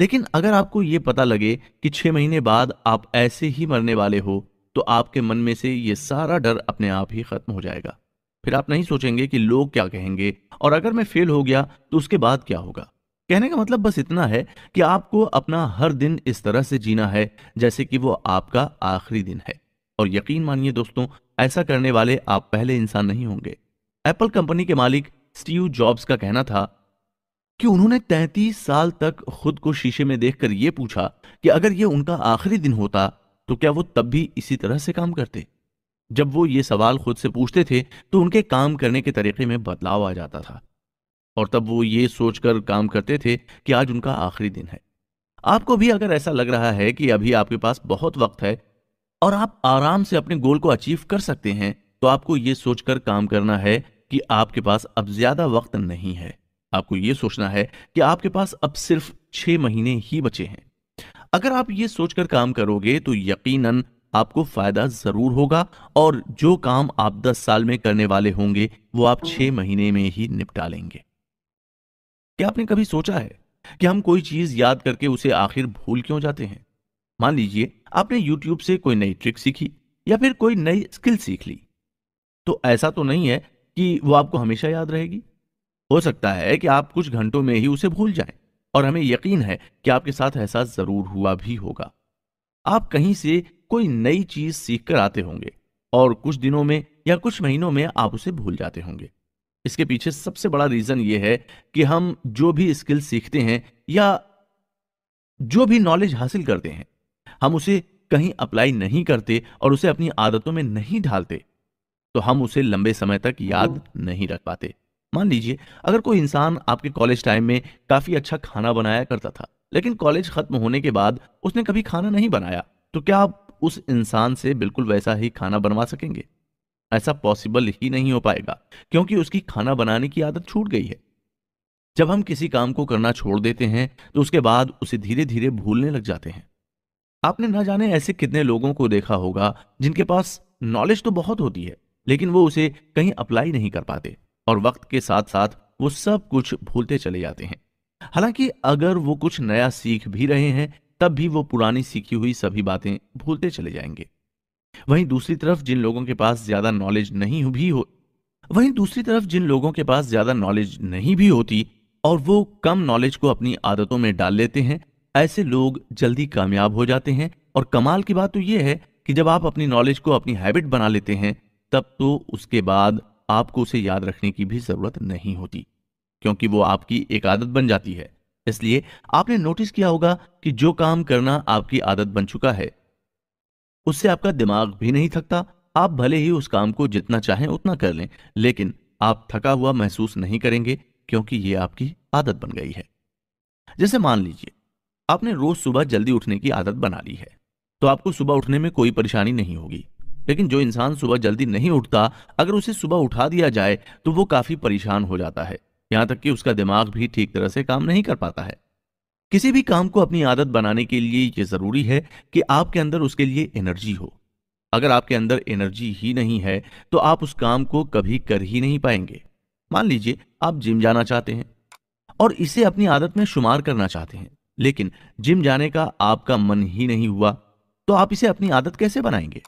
लेकिन अगर आपको ये पता लगे कि छह महीने बाद आप ऐसे ही मरने वाले हो तो आपके मन में से ये सारा डर अपने आप ही खत्म हो जाएगा फिर आप नहीं सोचेंगे कि लोग क्या कहेंगे और अगर मैं फेल हो गया तो उसके बाद क्या होगा कहने का मतलब बस इतना है कि आपको अपना हर दिन इस तरह से जीना है जैसे कि वो आपका आखिरी दिन है और यकीन मानिए दोस्तों ऐसा करने वाले आप पहले इंसान नहीं होंगे एप्पल कंपनी के मालिक स्टीव जॉब्स का कहना था कि उन्होंने 33 साल तक खुद को शीशे में देखकर यह पूछा कि अगर यह उनका आखिरी दिन होता तो क्या वो तब भी इसी तरह से काम करते जब वो ये सवाल खुद से पूछते थे तो उनके काम करने के तरीके में बदलाव आ जाता था और तब वो ये सोचकर काम करते थे कि आज उनका आखिरी दिन है आपको भी अगर ऐसा लग रहा है कि अभी आपके पास बहुत वक्त है और आप आराम से अपने गोल को अचीव कर सकते हैं तो आपको ये सोचकर काम करना है कि आपके पास अब ज्यादा वक्त नहीं है आपको यह सोचना है कि आपके पास अब सिर्फ छह महीने ही बचे हैं अगर आप ये सोचकर काम करोगे तो यकीनन आपको फायदा जरूर होगा और जो काम आप 10 साल में करने वाले होंगे वो आप छह महीने में ही निपटा लेंगे क्या आपने कभी सोचा है कि हम कोई चीज याद करके उसे आखिर भूल क्यों जाते हैं मान लीजिए आपने YouTube से कोई नई ट्रिक सीखी या फिर कोई नई स्किल सीख ली तो ऐसा तो नहीं है कि वो आपको हमेशा याद रहेगी हो सकता है कि आप कुछ घंटों में ही उसे भूल जाएं और हमें यकीन है कि आपके साथ ऐसा जरूर हुआ भी होगा आप कहीं से कोई नई चीज सीखकर आते होंगे और कुछ दिनों में या कुछ महीनों में आप उसे भूल जाते होंगे इसके पीछे सबसे बड़ा रीजन यह है कि हम जो भी स्किल सीखते हैं या जो भी नॉलेज हासिल करते हैं हम उसे कहीं अप्लाई नहीं करते और उसे अपनी आदतों में नहीं ढालते तो हम उसे लंबे समय तक याद नहीं रख पाते मान लीजिए अगर कोई इंसान आपके कॉलेज टाइम में काफ़ी अच्छा खाना बनाया करता था लेकिन कॉलेज ख़त्म होने के बाद उसने कभी खाना नहीं बनाया तो क्या आप उस इंसान से बिल्कुल वैसा ही खाना बनवा सकेंगे ऐसा पॉसिबल ही नहीं हो पाएगा क्योंकि उसकी खाना बनाने की आदत छूट गई है जब हम किसी काम को करना छोड़ देते हैं तो उसके बाद उसे धीरे धीरे भूलने लग जाते हैं आपने ना जाने ऐसे कितने लोगों को देखा होगा जिनके पास नॉलेज तो बहुत होती है लेकिन वो उसे कहीं अप्लाई नहीं कर पाते और वक्त के साथ साथ वो सब कुछ भूलते चले जाते हैं हालांकि अगर वो कुछ नया सीख भी रहे हैं तब भी वो पुरानी सीखी हुई सभी बातें भूलते चले जाएंगे वहीं दूसरी तरफ जिन लोगों के पास ज्यादा नॉलेज नहीं भी हो वहीं दूसरी तरफ जिन लोगों के पास ज्यादा नॉलेज नहीं भी होती और वो कम नॉलेज को अपनी आदतों में डाल लेते हैं ऐसे लोग जल्दी कामयाब हो जाते हैं और कमाल की बात तो यह है कि जब आप अपनी नॉलेज को अपनी हैबिट बना लेते हैं तब तो उसके बाद आपको उसे याद रखने की भी ज़रूरत नहीं होती क्योंकि वो आपकी एक आदत बन जाती है इसलिए आपने नोटिस किया होगा कि जो काम करना आपकी आदत बन चुका है उससे आपका दिमाग भी नहीं थकता आप भले ही उस काम को जितना चाहें उतना कर लें लेकिन आप थका हुआ महसूस नहीं करेंगे क्योंकि यह आपकी आदत बन गई है जैसे मान लीजिए आपने रोज सुबह जल्दी उठने की आदत बना ली है तो आपको सुबह उठने में कोई परेशानी नहीं होगी लेकिन जो इंसान सुबह जल्दी नहीं उठता अगर उसे सुबह उठा दिया जाए तो वो काफी परेशान हो जाता है यहां तक कि उसका दिमाग भी ठीक तरह से काम नहीं कर पाता है किसी भी काम को अपनी आदत बनाने के लिए यह जरूरी है कि आपके अंदर उसके लिए एनर्जी हो अगर आपके अंदर एनर्जी ही नहीं है तो आप उस काम को कभी कर ही नहीं पाएंगे मान लीजिए आप जिम जाना चाहते हैं और इसे अपनी आदत में शुमार करना चाहते हैं लेकिन जिम जाने का आपका मन ही नहीं हुआ तो आप इसे अपनी आदत कैसे बनाएंगे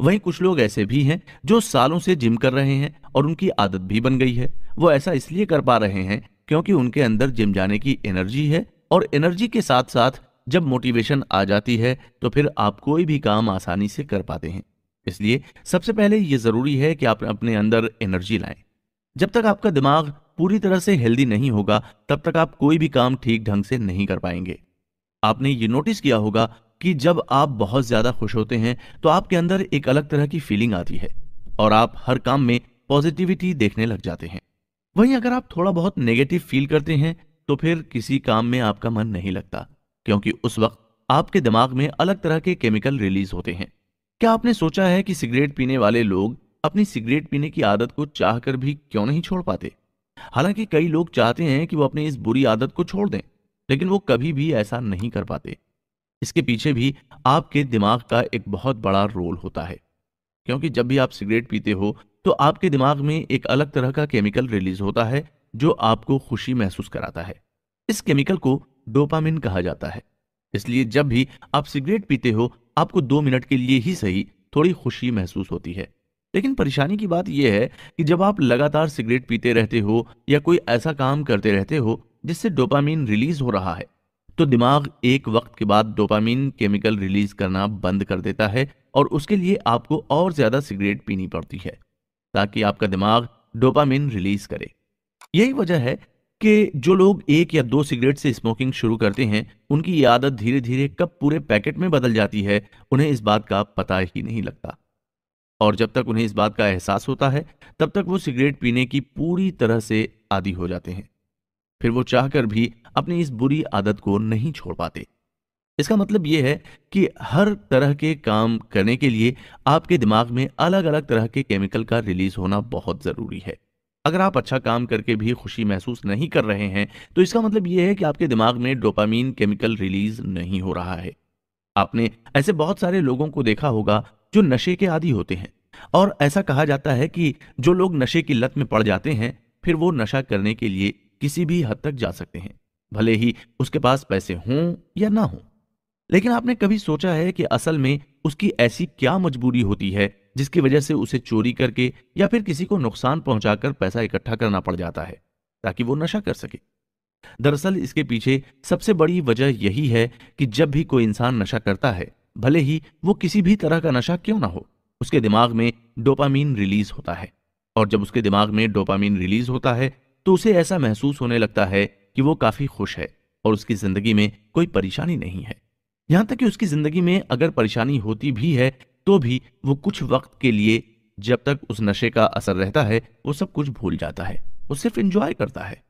वहीं कुछ लोग ऐसे भी हैं जो सालों से जिम कर रहे हैं और उनकी आदत भी बन गई है वो ऐसा इसलिए कर पा रहे हैं क्योंकि उनके अंदर जिम जाने की एनर्जी है और एनर्जी के साथ साथ जब मोटिवेशन आ जाती है तो फिर आप कोई भी काम आसानी से कर पाते हैं इसलिए सबसे पहले ये जरूरी है कि आप अपने अंदर एनर्जी लाएं जब तक आपका दिमाग पूरी तरह से हेल्दी नहीं होगा तब तक आप कोई भी काम ठीक ढंग से नहीं कर पाएंगे आपने ये नोटिस किया होगा कि जब आप बहुत ज़्यादा खुश होते हैं तो आपके अंदर एक अलग तरह की फीलिंग आती है और आप हर काम में पॉजिटिविटी देखने लग जाते हैं वहीं अगर आप थोड़ा बहुत नेगेटिव फील करते हैं तो फिर किसी काम में आपका मन नहीं लगता क्योंकि उस वक्त आपके दिमाग में अलग तरह के केमिकल रिलीज होते हैं क्या आपने सोचा है कि सिगरेट पीने वाले लोग अपनी सिगरेट पीने की आदत को चाह भी क्यों नहीं छोड़ पाते हालांकि कई लोग चाहते हैं कि वो अपनी इस बुरी आदत को छोड़ दें लेकिन वो कभी भी ऐसा नहीं कर पाते इसके पीछे भी आपके दिमाग का एक बहुत बड़ा रोल होता है क्योंकि जब भी आप सिगरेट पीते हो तो आपके दिमाग में एक अलग तरह का केमिकल रिलीज होता है जो आपको खुशी महसूस कराता है इस केमिकल को डोपामिन कहा जाता है इसलिए जब भी आप सिगरेट पीते हो आपको दो मिनट के लिए ही सही थोड़ी खुशी महसूस होती है लेकिन परेशानी की बात यह है कि जब आप लगातार सिगरेट पीते रहते हो या कोई ऐसा काम करते रहते हो जिससे डोपामीन रिलीज हो रहा है तो दिमाग एक वक्त के बाद डोपामिन केमिकल रिलीज करना बंद कर देता है और उसके लिए आपको और ज़्यादा सिगरेट पीनी पड़ती है ताकि आपका दिमाग डोपामिन रिलीज करे यही वजह है कि जो लोग एक या दो सिगरेट से स्मोकिंग शुरू करते हैं उनकी ये आदत धीरे धीरे कब पूरे पैकेट में बदल जाती है उन्हें इस बात का पता ही नहीं लगता और जब तक उन्हें इस बात का एहसास होता है तब तक वो सिगरेट पीने की पूरी तरह से आदि हो जाते हैं फिर वो चाहकर भी अपनी इस बुरी आदत को नहीं छोड़ पाते इसका मतलब यह है कि हर तरह के काम करने के लिए आपके दिमाग में अलग अलग तरह के केमिकल का रिलीज होना बहुत ज़रूरी है अगर आप अच्छा काम करके भी खुशी महसूस नहीं कर रहे हैं तो इसका मतलब यह है कि आपके दिमाग में डोपामीन केमिकल रिलीज नहीं हो रहा है आपने ऐसे बहुत सारे लोगों को देखा होगा जो नशे के आदि होते हैं और ऐसा कहा जाता है कि जो लोग नशे की लत में पड़ जाते हैं फिर वो नशा करने के लिए किसी भी हद तक जा सकते हैं भले ही उसके पास पैसे हों या ना हों लेकिन आपने कभी सोचा है कि असल में उसकी ऐसी क्या मजबूरी होती है जिसकी वजह से उसे चोरी करके या फिर किसी को नुकसान पहुंचाकर पैसा इकट्ठा करना पड़ जाता है ताकि वो नशा कर सके दरअसल इसके पीछे सबसे बड़ी वजह यही है कि जब भी कोई इंसान नशा करता है भले ही वो किसी भी तरह का नशा क्यों ना हो उसके दिमाग में डोपामीन रिलीज होता है और जब उसके दिमाग में डोपामीन रिलीज होता है तो उसे ऐसा महसूस होने लगता है कि वो काफ़ी खुश है और उसकी ज़िंदगी में कोई परेशानी नहीं है यहां तक कि उसकी ज़िंदगी में अगर परेशानी होती भी है तो भी वो कुछ वक्त के लिए जब तक उस नशे का असर रहता है वो सब कुछ भूल जाता है वो सिर्फ इंजॉय करता है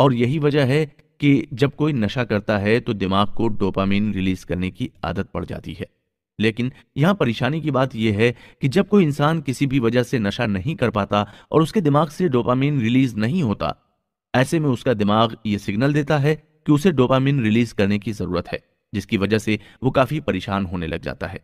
और यही वजह है कि जब कोई नशा करता है तो दिमाग को डोपामिन रिलीज करने की आदत पड़ जाती है लेकिन यहां परेशानी की बात यह है कि जब कोई इंसान किसी भी वजह से नशा नहीं कर पाता और उसके दिमाग से डोपामिन रिलीज नहीं होता ऐसे में उसका दिमाग ये सिग्नल देता है कि उसे डोपामिन रिलीज करने की जरूरत है जिसकी वजह से वो काफी परेशान होने लग जाता है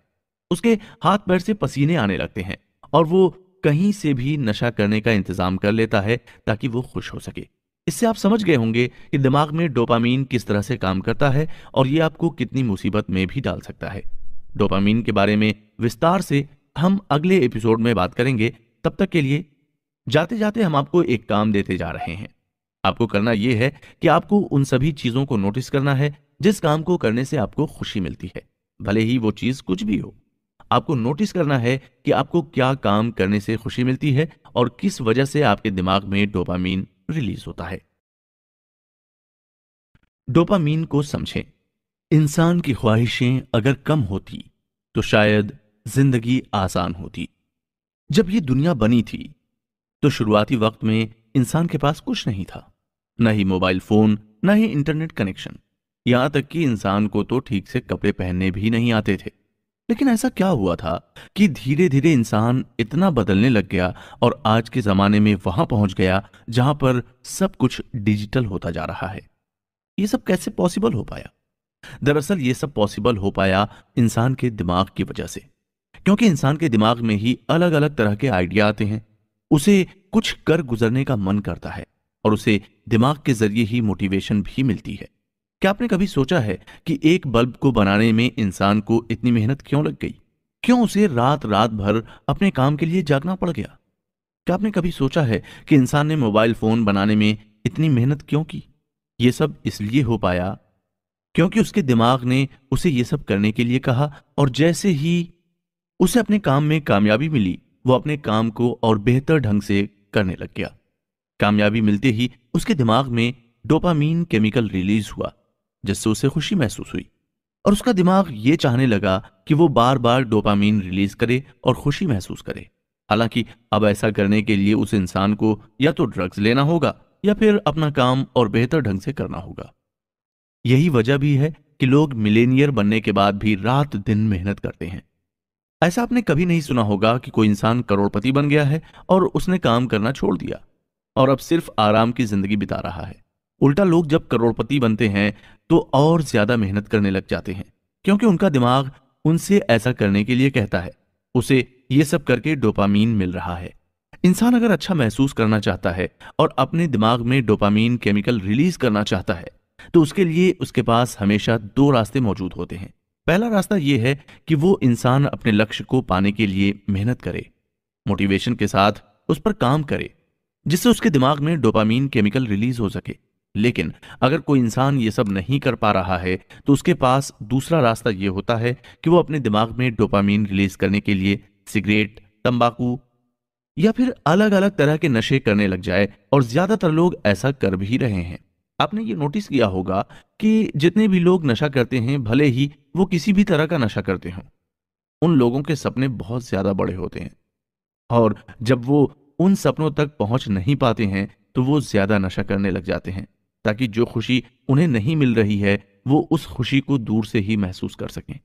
उसके हाथ पैर से पसीने आने लगते हैं और वो कहीं से भी नशा करने का इंतजाम कर लेता है ताकि वो खुश हो सके इससे आप समझ गए होंगे कि दिमाग में डोपामीन किस तरह से काम करता है और ये आपको कितनी मुसीबत में भी डाल सकता है डोपामीन के बारे में विस्तार से हम अगले एपिसोड में बात करेंगे तब तक के लिए जाते जाते हम आपको एक काम देते जा रहे हैं आपको करना यह है कि आपको उन सभी चीजों को नोटिस करना है जिस काम को करने से आपको खुशी मिलती है भले ही वो चीज कुछ भी हो आपको नोटिस करना है कि आपको क्या काम करने से खुशी मिलती है और किस वजह से आपके दिमाग में डोपामीन रिलीज होता है डोपामीन को समझें इंसान की ख्वाहिशें अगर कम होती तो शायद जिंदगी आसान होती जब ये दुनिया बनी थी तो शुरुआती वक्त में इंसान के पास कुछ नहीं था न ही मोबाइल फोन न ही इंटरनेट कनेक्शन यहां तक कि इंसान को तो ठीक से कपड़े पहनने भी नहीं आते थे लेकिन ऐसा क्या हुआ था कि धीरे धीरे इंसान इतना बदलने लग गया और आज के जमाने में वहां पहुंच गया जहां पर सब कुछ डिजिटल होता जा रहा है ये सब कैसे पॉसिबल हो पाया दरअसल ये सब पॉसिबल हो पाया इंसान के दिमाग की वजह से क्योंकि इंसान के दिमाग में ही अलग अलग तरह के आइडिया आते हैं उसे कुछ कर गुजरने का मन करता है और उसे दिमाग के जरिए ही मोटिवेशन भी मिलती है क्या आपने कभी सोचा है कि एक बल्ब को बनाने में इंसान को इतनी मेहनत क्यों लग गई क्यों उसे रात रात भर अपने काम के लिए जागना पड़ गया क्या आपने कभी सोचा है कि इंसान ने मोबाइल फोन बनाने में इतनी मेहनत क्यों की यह सब इसलिए हो पाया क्योंकि उसके दिमाग ने उसे यह सब करने के लिए कहा और जैसे ही उसे अपने काम में कामयाबी मिली वो अपने काम को और बेहतर ढंग से करने लग गया कामयाबी मिलते ही उसके दिमाग में डोपामीन केमिकल रिलीज हुआ जिससे उसे खुशी महसूस हुई और उसका दिमाग ये चाहने लगा कि वो बार बार डोपामीन रिलीज करे और खुशी महसूस करे हालांकि अब ऐसा करने के लिए उस इंसान को या तो ड्रग्स लेना होगा या फिर अपना काम और बेहतर ढंग से करना होगा यही वजह भी है कि लोग मिलेनियर बनने के बाद भी रात दिन मेहनत करते हैं ऐसा आपने कभी नहीं सुना होगा कि कोई इंसान करोड़पति बन गया है और उसने काम करना छोड़ दिया और अब सिर्फ आराम की जिंदगी बिता रहा है उल्टा लोग जब करोड़पति बनते हैं तो और ज्यादा मेहनत करने लग जाते हैं क्योंकि उनका दिमाग उनसे ऐसा करने के लिए कहता है उसे ये सब करके डोपामीन मिल रहा है इंसान अगर अच्छा महसूस करना चाहता है और अपने दिमाग में डोपामीन केमिकल रिलीज करना चाहता है तो उसके लिए उसके पास हमेशा दो रास्ते मौजूद होते हैं पहला रास्ता यह है कि वो इंसान अपने लक्ष्य को पाने के लिए मेहनत करे मोटिवेशन के साथ उस पर काम करे जिससे उसके दिमाग में डोपामीन केमिकल रिलीज हो सके लेकिन अगर कोई इंसान ये सब नहीं कर पा रहा है तो उसके पास दूसरा रास्ता ये होता है कि वो अपने दिमाग में डोपामीन रिलीज करने के लिए सिगरेट तंबाकू या फिर अलग अलग तरह के नशे करने लग जाए और ज्यादातर लोग ऐसा कर भी रहे हैं आपने ये नोटिस किया होगा कि जितने भी लोग नशा करते हैं भले ही वो किसी भी तरह का नशा करते हों उन लोगों के सपने बहुत ज्यादा बड़े होते हैं और जब वो उन सपनों तक पहुंच नहीं पाते हैं तो वो ज्यादा नशा करने लग जाते हैं ताकि जो खुशी उन्हें नहीं मिल रही है वो उस खुशी को दूर से ही महसूस कर सकें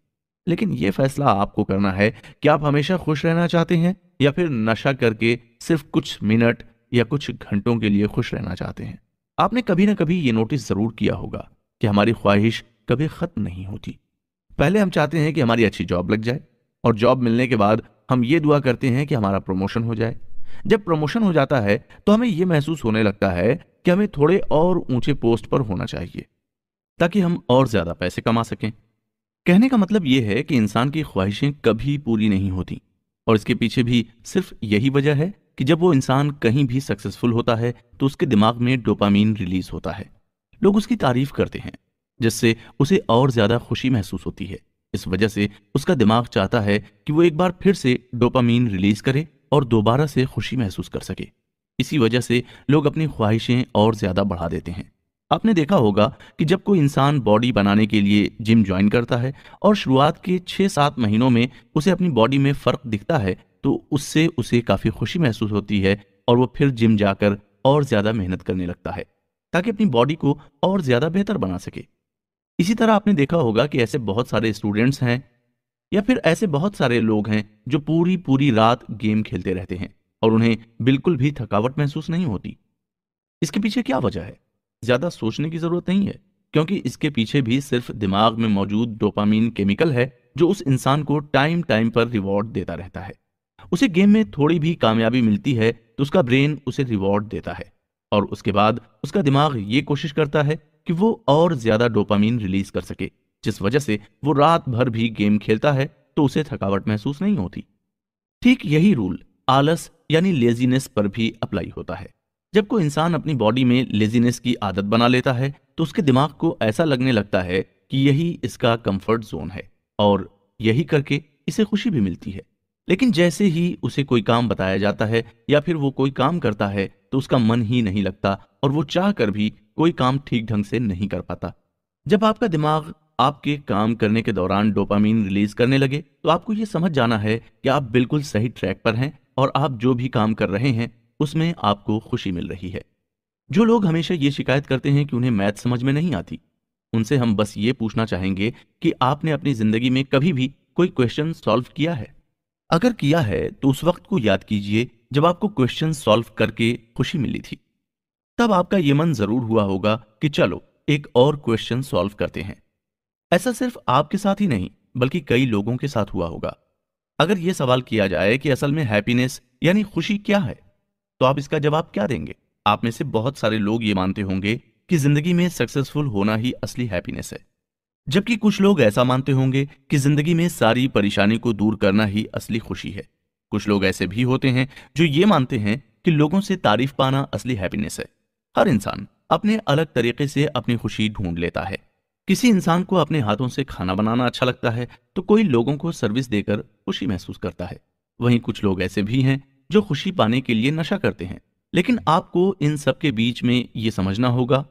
लेकिन ये फैसला आपको करना है कि आप हमेशा खुश रहना चाहते हैं या फिर नशा करके सिर्फ कुछ मिनट या कुछ घंटों के लिए खुश रहना चाहते हैं आपने कभी ना कभी ये नोटिस जरूर किया होगा कि हमारी ख्वाहिश कभी खत्म नहीं होती पहले हम चाहते हैं कि हमारी अच्छी जॉब लग जाए और जॉब मिलने के बाद हम ये दुआ करते हैं कि हमारा प्रमोशन हो जाए जब प्रमोशन हो जाता है तो हमें यह महसूस होने लगता है कि हमें थोड़े और ऊंचे पोस्ट पर होना चाहिए ताकि हम और ज्यादा पैसे कमा सकें कहने का मतलब यह है कि इंसान की ख्वाहिशें कभी पूरी नहीं होती और इसके पीछे भी सिर्फ यही वजह है कि जब वो इंसान कहीं भी सक्सेसफुल होता है तो उसके दिमाग में डोपामीन रिलीज होता है लोग उसकी तारीफ करते हैं जिससे उसे और ज्यादा खुशी महसूस होती है इस वजह से उसका दिमाग चाहता है कि वो एक बार फिर से डोपामीन रिलीज करे और दोबारा से खुशी महसूस कर सके इसी वजह से लोग अपनी ख्वाहिशें और ज़्यादा बढ़ा देते हैं आपने देखा होगा कि जब कोई इंसान बॉडी बनाने के लिए जिम ज्वाइन करता है और शुरुआत के छः सात महीनों में उसे अपनी बॉडी में फ़र्क दिखता है तो उससे उसे काफ़ी खुशी महसूस होती है और वो फिर जिम जाकर और ज़्यादा मेहनत करने लगता है ताकि अपनी बॉडी को और ज़्यादा बेहतर बना सके इसी तरह आपने देखा होगा कि ऐसे बहुत सारे स्टूडेंट्स हैं या फिर ऐसे बहुत सारे लोग हैं जो पूरी पूरी रात गेम खेलते रहते हैं और उन्हें बिल्कुल भी थकावट महसूस नहीं होती इसके पीछे क्या वजह है ज्यादा सोचने की जरूरत नहीं है क्योंकि इसके पीछे भी सिर्फ दिमाग में मौजूद डोपामीन केमिकल है जो उस इंसान को टाइम टाइम पर रिवॉर्ड देता रहता है उसे गेम में थोड़ी भी कामयाबी मिलती है तो उसका ब्रेन उसे रिवॉर्ड देता है और उसके बाद उसका दिमाग ये कोशिश करता है कि वो और ज्यादा डोपामीन रिलीज कर सके जिस वजह से वो रात भर भी गेम खेलता है तो उसे थकावट महसूस नहीं होती ठीक यही रूल आलस यानी लेजीनेस पर भी अप्लाई होता है जब कोई इंसान अपनी बॉडी में लेजीनेस की आदत बना लेता है तो उसके दिमाग को ऐसा लगने लगता है कि यही इसका कंफर्ट जोन है और यही करके इसे खुशी भी मिलती है लेकिन जैसे ही उसे कोई काम बताया जाता है या फिर वो कोई काम करता है तो उसका मन ही नहीं लगता और वो चाह कर भी कोई काम ठीक ढंग से नहीं कर पाता जब आपका दिमाग आपके काम करने के दौरान डोपामीन रिलीज करने लगे तो आपको ये समझ जाना है कि आप बिल्कुल सही ट्रैक पर हैं और आप जो भी काम कर रहे हैं उसमें आपको खुशी मिल रही है जो लोग हमेशा ये शिकायत करते हैं कि उन्हें मैथ समझ में नहीं आती उनसे हम बस ये पूछना चाहेंगे कि आपने अपनी जिंदगी में कभी भी कोई क्वेश्चन सॉल्व किया है अगर किया है तो उस वक्त को याद कीजिए जब आपको क्वेश्चन सॉल्व करके खुशी मिली थी तब आपका ये मन जरूर हुआ होगा कि चलो एक और क्वेश्चन सॉल्व करते हैं ऐसा सिर्फ आपके साथ ही नहीं बल्कि कई लोगों के साथ हुआ होगा अगर यह सवाल किया जाए कि असल में हैप्पीनेस यानी खुशी क्या है तो आप इसका जवाब क्या देंगे आप में से बहुत सारे लोग ये मानते होंगे कि जिंदगी में सक्सेसफुल होना ही असली हैप्पीनेस है जबकि कुछ लोग ऐसा मानते होंगे कि जिंदगी में सारी परेशानी को दूर करना ही असली खुशी है कुछ लोग ऐसे भी होते हैं जो ये मानते हैं कि लोगों से तारीफ पाना असली हैप्पीनेस है हर इंसान अपने अलग तरीके से अपनी खुशी ढूंढ लेता है किसी इंसान को अपने हाथों से खाना बनाना अच्छा लगता है तो कोई लोगों को सर्विस देकर खुशी महसूस करता है वहीं कुछ लोग ऐसे भी हैं जो खुशी पाने के लिए नशा करते हैं लेकिन आपको इन सब के बीच में ये समझना होगा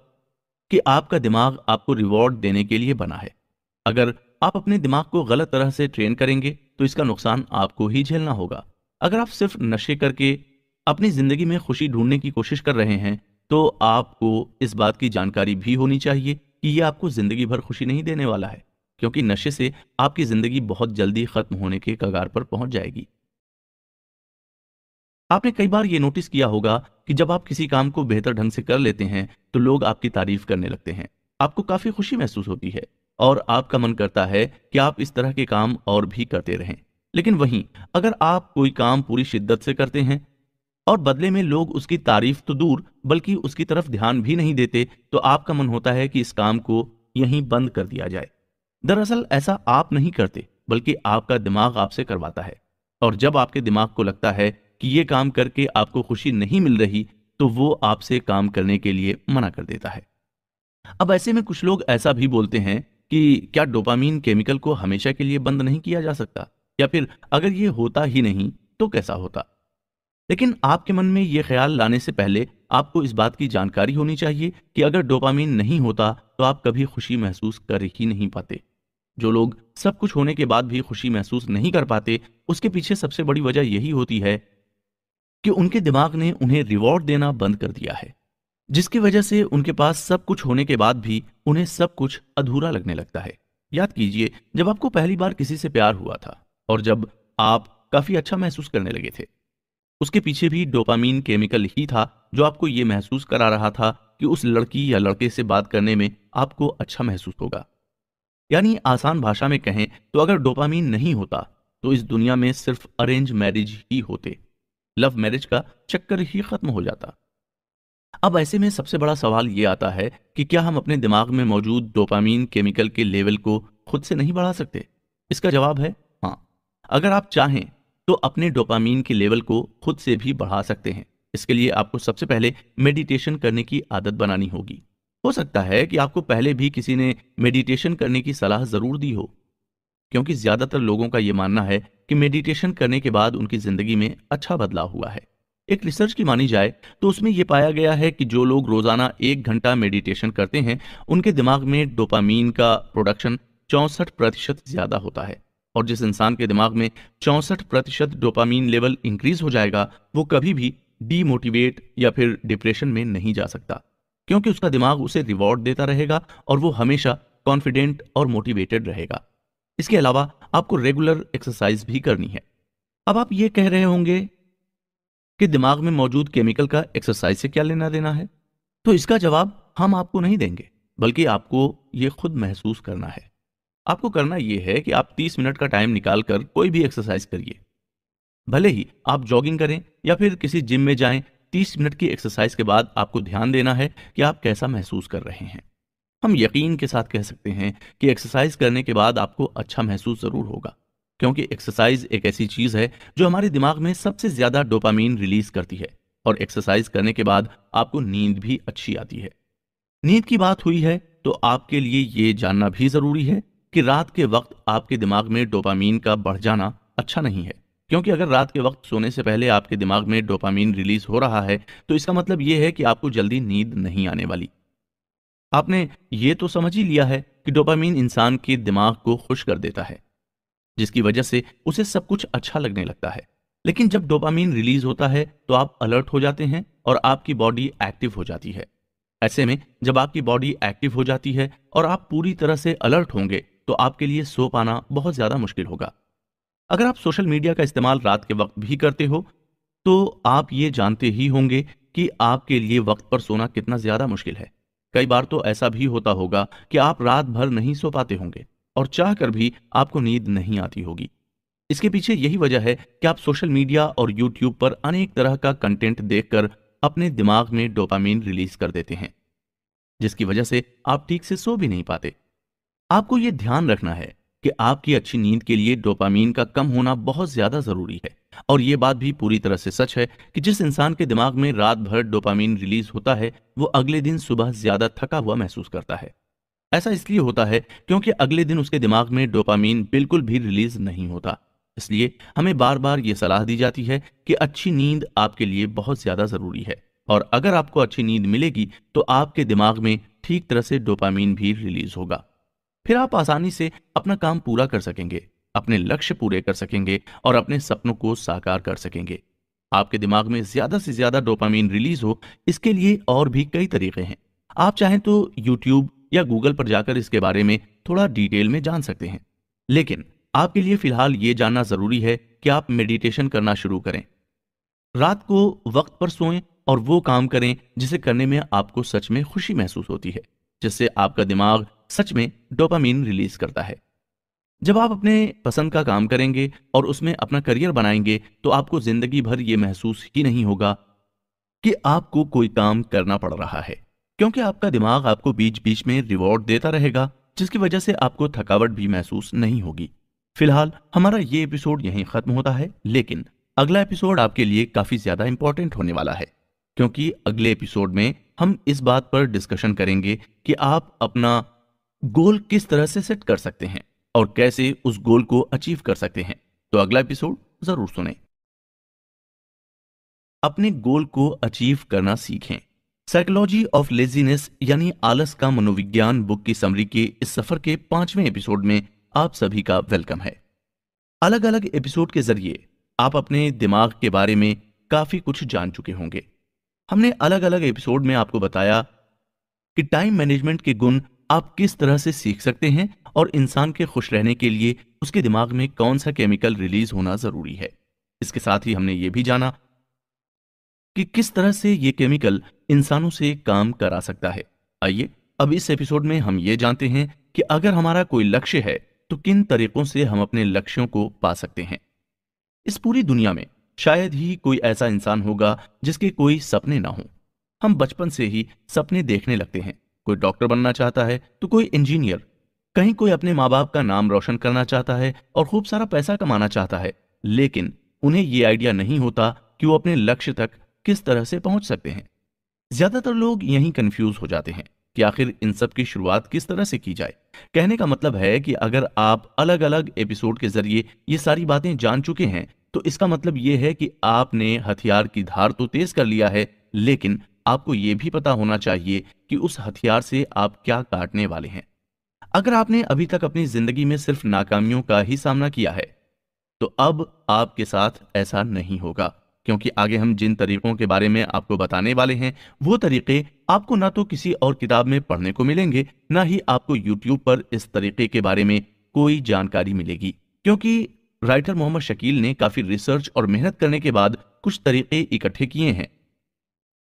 कि आपका दिमाग आपको रिवॉर्ड देने के लिए बना है अगर आप अपने दिमाग को गलत तरह से ट्रेन करेंगे तो इसका नुकसान आपको ही झेलना होगा अगर आप सिर्फ नशे करके अपनी जिंदगी में खुशी ढूंढने की कोशिश कर रहे हैं तो आपको इस बात की जानकारी भी होनी चाहिए कि यह आपको ज़िंदगी भर खुशी नहीं देने वाला है क्योंकि नशे से आपकी ज़िंदगी बहुत जल्दी ख़त्म होने के कगार पर पहुंच जाएगी आपने कई बार यह नोटिस किया होगा कि जब आप किसी काम को बेहतर ढंग से कर लेते हैं तो लोग आपकी तारीफ करने लगते हैं आपको काफ़ी खुशी महसूस होती है और आपका मन करता है कि आप इस तरह के काम और भी करते रहें लेकिन वहीं अगर आप कोई काम पूरी शिद्दत से करते हैं और बदले में लोग उसकी तारीफ तो दूर बल्कि उसकी तरफ ध्यान भी नहीं देते तो आपका मन होता है कि इस काम को यहीं बंद कर दिया जाए दरअसल ऐसा आप नहीं करते बल्कि आपका दिमाग आपसे करवाता है और जब आपके दिमाग को लगता है कि ये काम करके आपको खुशी नहीं मिल रही तो वो आपसे काम करने के लिए मना कर देता है अब ऐसे में कुछ लोग ऐसा भी बोलते हैं कि क्या डोपामीन केमिकल को हमेशा के लिए बंद नहीं किया जा सकता या फिर अगर ये होता ही नहीं तो कैसा होता लेकिन आपके मन में ये ख्याल लाने से पहले आपको इस बात की जानकारी होनी चाहिए कि अगर डोपामीन नहीं होता तो आप कभी खुशी महसूस कर ही नहीं पाते जो लोग सब कुछ होने के बाद भी खुशी महसूस नहीं कर पाते उसके पीछे सबसे बड़ी वजह यही होती है कि उनके दिमाग ने उन्हें रिवॉर्ड देना बंद कर दिया है जिसकी वजह से उनके पास सब कुछ होने के बाद भी उन्हें सब कुछ अधूरा लगने लगता है याद कीजिए जब आपको पहली बार किसी से प्यार हुआ था और जब आप काफी अच्छा महसूस करने लगे थे उसके पीछे भी डोपामीन केमिकल ही था जो आपको ये महसूस करा रहा था कि उस लड़की या लड़के से बात करने में आपको अच्छा महसूस होगा यानी आसान भाषा में कहें तो अगर डोपामीन नहीं होता तो इस दुनिया में सिर्फ अरेंज मैरिज ही होते लव मैरिज का चक्कर ही खत्म हो जाता अब ऐसे में सबसे बड़ा सवाल यह आता है कि क्या हम अपने दिमाग में मौजूद डोपामीन केमिकल के लेवल को खुद से नहीं बढ़ा सकते इसका जवाब है हाँ अगर आप चाहें तो अपने डोपामीन के लेवल को खुद से भी बढ़ा सकते हैं इसके लिए आपको सबसे पहले मेडिटेशन करने की आदत बनानी होगी हो सकता है कि आपको पहले भी किसी ने मेडिटेशन करने की सलाह जरूर दी हो क्योंकि ज्यादातर लोगों का यह मानना है कि मेडिटेशन करने के बाद उनकी जिंदगी में अच्छा बदलाव हुआ है एक रिसर्च की मानी जाए तो उसमें यह पाया गया है कि जो लोग रोजाना एक घंटा मेडिटेशन करते हैं उनके दिमाग में डोपामीन का प्रोडक्शन चौंसठ प्रतिशत ज्यादा होता है और जिस इंसान के दिमाग में चौंसठ प्रतिशत डोपामीन लेवल इंक्रीज हो जाएगा वो कभी भी डीमोटिवेट या फिर डिप्रेशन में नहीं जा सकता क्योंकि उसका दिमाग उसे रिवॉर्ड देता रहेगा और वो हमेशा कॉन्फिडेंट और मोटिवेटेड रहेगा इसके अलावा आपको रेगुलर एक्सरसाइज भी करनी है अब आप ये कह रहे होंगे कि दिमाग में मौजूद केमिकल का एक्सरसाइज से क्या लेना देना है तो इसका जवाब हम आपको नहीं देंगे बल्कि आपको ये खुद महसूस करना है आपको करना यह है कि आप 30 मिनट का टाइम निकालकर कोई भी एक्सरसाइज करिए भले ही आप जॉगिंग करें या फिर किसी जिम में जाएं 30 मिनट की एक्सरसाइज के बाद आपको ध्यान देना है कि आप कैसा महसूस कर रहे हैं हम यकीन के साथ कह सकते हैं कि एक्सरसाइज करने के बाद आपको अच्छा महसूस ज़रूर होगा क्योंकि एक्सरसाइज एक ऐसी चीज़ है जो हमारे दिमाग में सबसे ज़्यादा डोपामीन रिलीज करती है और एक्सरसाइज करने के बाद आपको नींद भी अच्छी आती है नींद की बात हुई है तो आपके लिए ये जानना भी ज़रूरी है कि रात के वक्त आपके दिमाग में डोपामीन का बढ़ जाना अच्छा नहीं है क्योंकि अगर रात के वक्त सोने से पहले आपके दिमाग में डोपामीन रिलीज हो रहा है तो इसका मतलब यह है कि आपको जल्दी नींद नहीं आने वाली आपने ये तो समझ ही लिया है कि डोपामीन इंसान के दिमाग को खुश कर देता है जिसकी वजह से उसे सब कुछ अच्छा लगने लगता है लेकिन जब डोपामीन रिलीज होता है तो आप अलर्ट हो जाते हैं और आपकी बॉडी एक्टिव हो जाती है ऐसे में जब आपकी बॉडी एक्टिव हो जाती है और आप पूरी तरह से अलर्ट होंगे तो आपके लिए सो पाना बहुत ज़्यादा मुश्किल होगा अगर आप सोशल मीडिया का इस्तेमाल रात के वक्त भी करते हो तो आप ये जानते ही होंगे कि आपके लिए वक्त पर सोना कितना ज़्यादा मुश्किल है कई बार तो ऐसा भी होता होगा कि आप रात भर नहीं सो पाते होंगे और चाह कर भी आपको नींद नहीं आती होगी इसके पीछे यही वजह है कि आप सोशल मीडिया और यूट्यूब पर अनेक तरह का कंटेंट देखकर अपने दिमाग में डोपामीन रिलीज कर देते हैं जिसकी वजह से आप ठीक से सो भी नहीं पाते आपको ये ध्यान रखना है कि आपकी अच्छी नींद के लिए डोपामीन का कम होना बहुत ज्यादा जरूरी है और ये बात भी पूरी तरह से सच है कि जिस इंसान के दिमाग में रात भर डोपामीन रिलीज होता है वो अगले दिन सुबह ज्यादा थका हुआ महसूस करता है ऐसा इसलिए होता है क्योंकि अगले दिन उसके दिमाग में डोपामीन बिल्कुल भी रिलीज नहीं होता इसलिए हमें बार बार ये सलाह दी जाती है कि अच्छी नींद आपके लिए बहुत ज्यादा जरूरी है और अगर आपको अच्छी नींद मिलेगी तो आपके दिमाग में ठीक तरह से डोपामीन भी रिलीज होगा फिर आप आसानी से अपना काम पूरा कर सकेंगे अपने लक्ष्य पूरे कर सकेंगे और अपने सपनों को साकार कर सकेंगे आपके दिमाग में ज्यादा से ज्यादा डोपामीन रिलीज हो इसके लिए और भी कई तरीके हैं आप चाहें तो यूट्यूब या गूगल पर जाकर इसके बारे में थोड़ा डिटेल में जान सकते हैं लेकिन आपके लिए फिलहाल ये जानना जरूरी है कि आप मेडिटेशन करना शुरू करें रात को वक्त पर सोएं और वो काम करें जिसे करने में आपको सच में खुशी महसूस होती है जिससे आपका दिमाग सच में डोपामीन रिलीज करता है जब आप अपने पसंद का काम करेंगे और उसमें अपना करियर बनाएंगे तो आपको जिंदगी भर ये महसूस ही नहीं होगा कि आपको कोई काम करना पड़ रहा है क्योंकि आपका दिमाग आपको बीच बीच में रिवॉर्ड देता रहेगा जिसकी वजह से आपको थकावट भी महसूस नहीं होगी फिलहाल हमारा ये एपिसोड यहीं खत्म होता है लेकिन अगला एपिसोड आपके लिए काफी ज्यादा इंपॉर्टेंट होने वाला है क्योंकि अगले एपिसोड में हम इस बात पर डिस्कशन करेंगे कि आप अपना गोल किस तरह से सेट कर सकते हैं और कैसे उस गोल को अचीव कर सकते हैं तो अगला एपिसोड जरूर सुने अपने गोल को अचीव करना सीखें साइकोलॉजी ऑफ लेजीनेस यानी आलस का मनोविज्ञान बुक की समरी के इस सफर के पांचवें एपिसोड में आप सभी का वेलकम है अलग अलग एपिसोड के जरिए आप अपने दिमाग के बारे में काफी कुछ जान चुके होंगे हमने अलग अलग एपिसोड में आपको बताया कि टाइम मैनेजमेंट के गुण आप किस तरह से सीख सकते हैं और इंसान के खुश रहने के लिए उसके दिमाग में कौन सा केमिकल रिलीज होना जरूरी है इसके साथ ही हमने ये भी जाना कि किस तरह से ये केमिकल इंसानों से काम करा सकता है आइए अब इस एपिसोड में हम ये जानते हैं कि अगर हमारा कोई लक्ष्य है तो किन तरीकों से हम अपने लक्ष्यों को पा सकते हैं इस पूरी दुनिया में शायद ही कोई ऐसा इंसान होगा जिसके कोई सपने ना हो हम बचपन से ही सपने देखने लगते हैं कोई डॉक्टर बनना चाहता है तो कोई इंजीनियर कहीं कोई अपने माँ बाप का नाम रोशन करना चाहता है और खूब सारा पैसा कमाना चाहता है लेकिन उन्हें ये आइडिया नहीं होता कि वो अपने लक्ष्य तक किस तरह से पहुंच सकते हैं ज्यादातर लोग यही कंफ्यूज हो जाते हैं कि आखिर इन सब की शुरुआत किस तरह से की जाए कहने का मतलब है कि अगर आप अलग अलग एपिसोड के जरिए ये सारी बातें जान चुके हैं तो इसका मतलब ये है कि आपने हथियार की धार तो तेज कर लिया है लेकिन आपको ये भी पता होना चाहिए कि उस हथियार से आप क्या काटने वाले हैं अगर आपने अभी तक अपनी जिंदगी में सिर्फ नाकामियों का ही सामना किया है तो अब आपके साथ ऐसा नहीं होगा क्योंकि आगे हम जिन तरीकों के बारे में आपको बताने वाले हैं वो तरीके आपको ना तो किसी और किताब में पढ़ने को मिलेंगे ना ही आपको यूट्यूब पर इस तरीके के बारे में कोई जानकारी मिलेगी क्योंकि राइटर मोहम्मद शकील ने काफी रिसर्च और मेहनत करने के बाद कुछ तरीके इकट्ठे किए हैं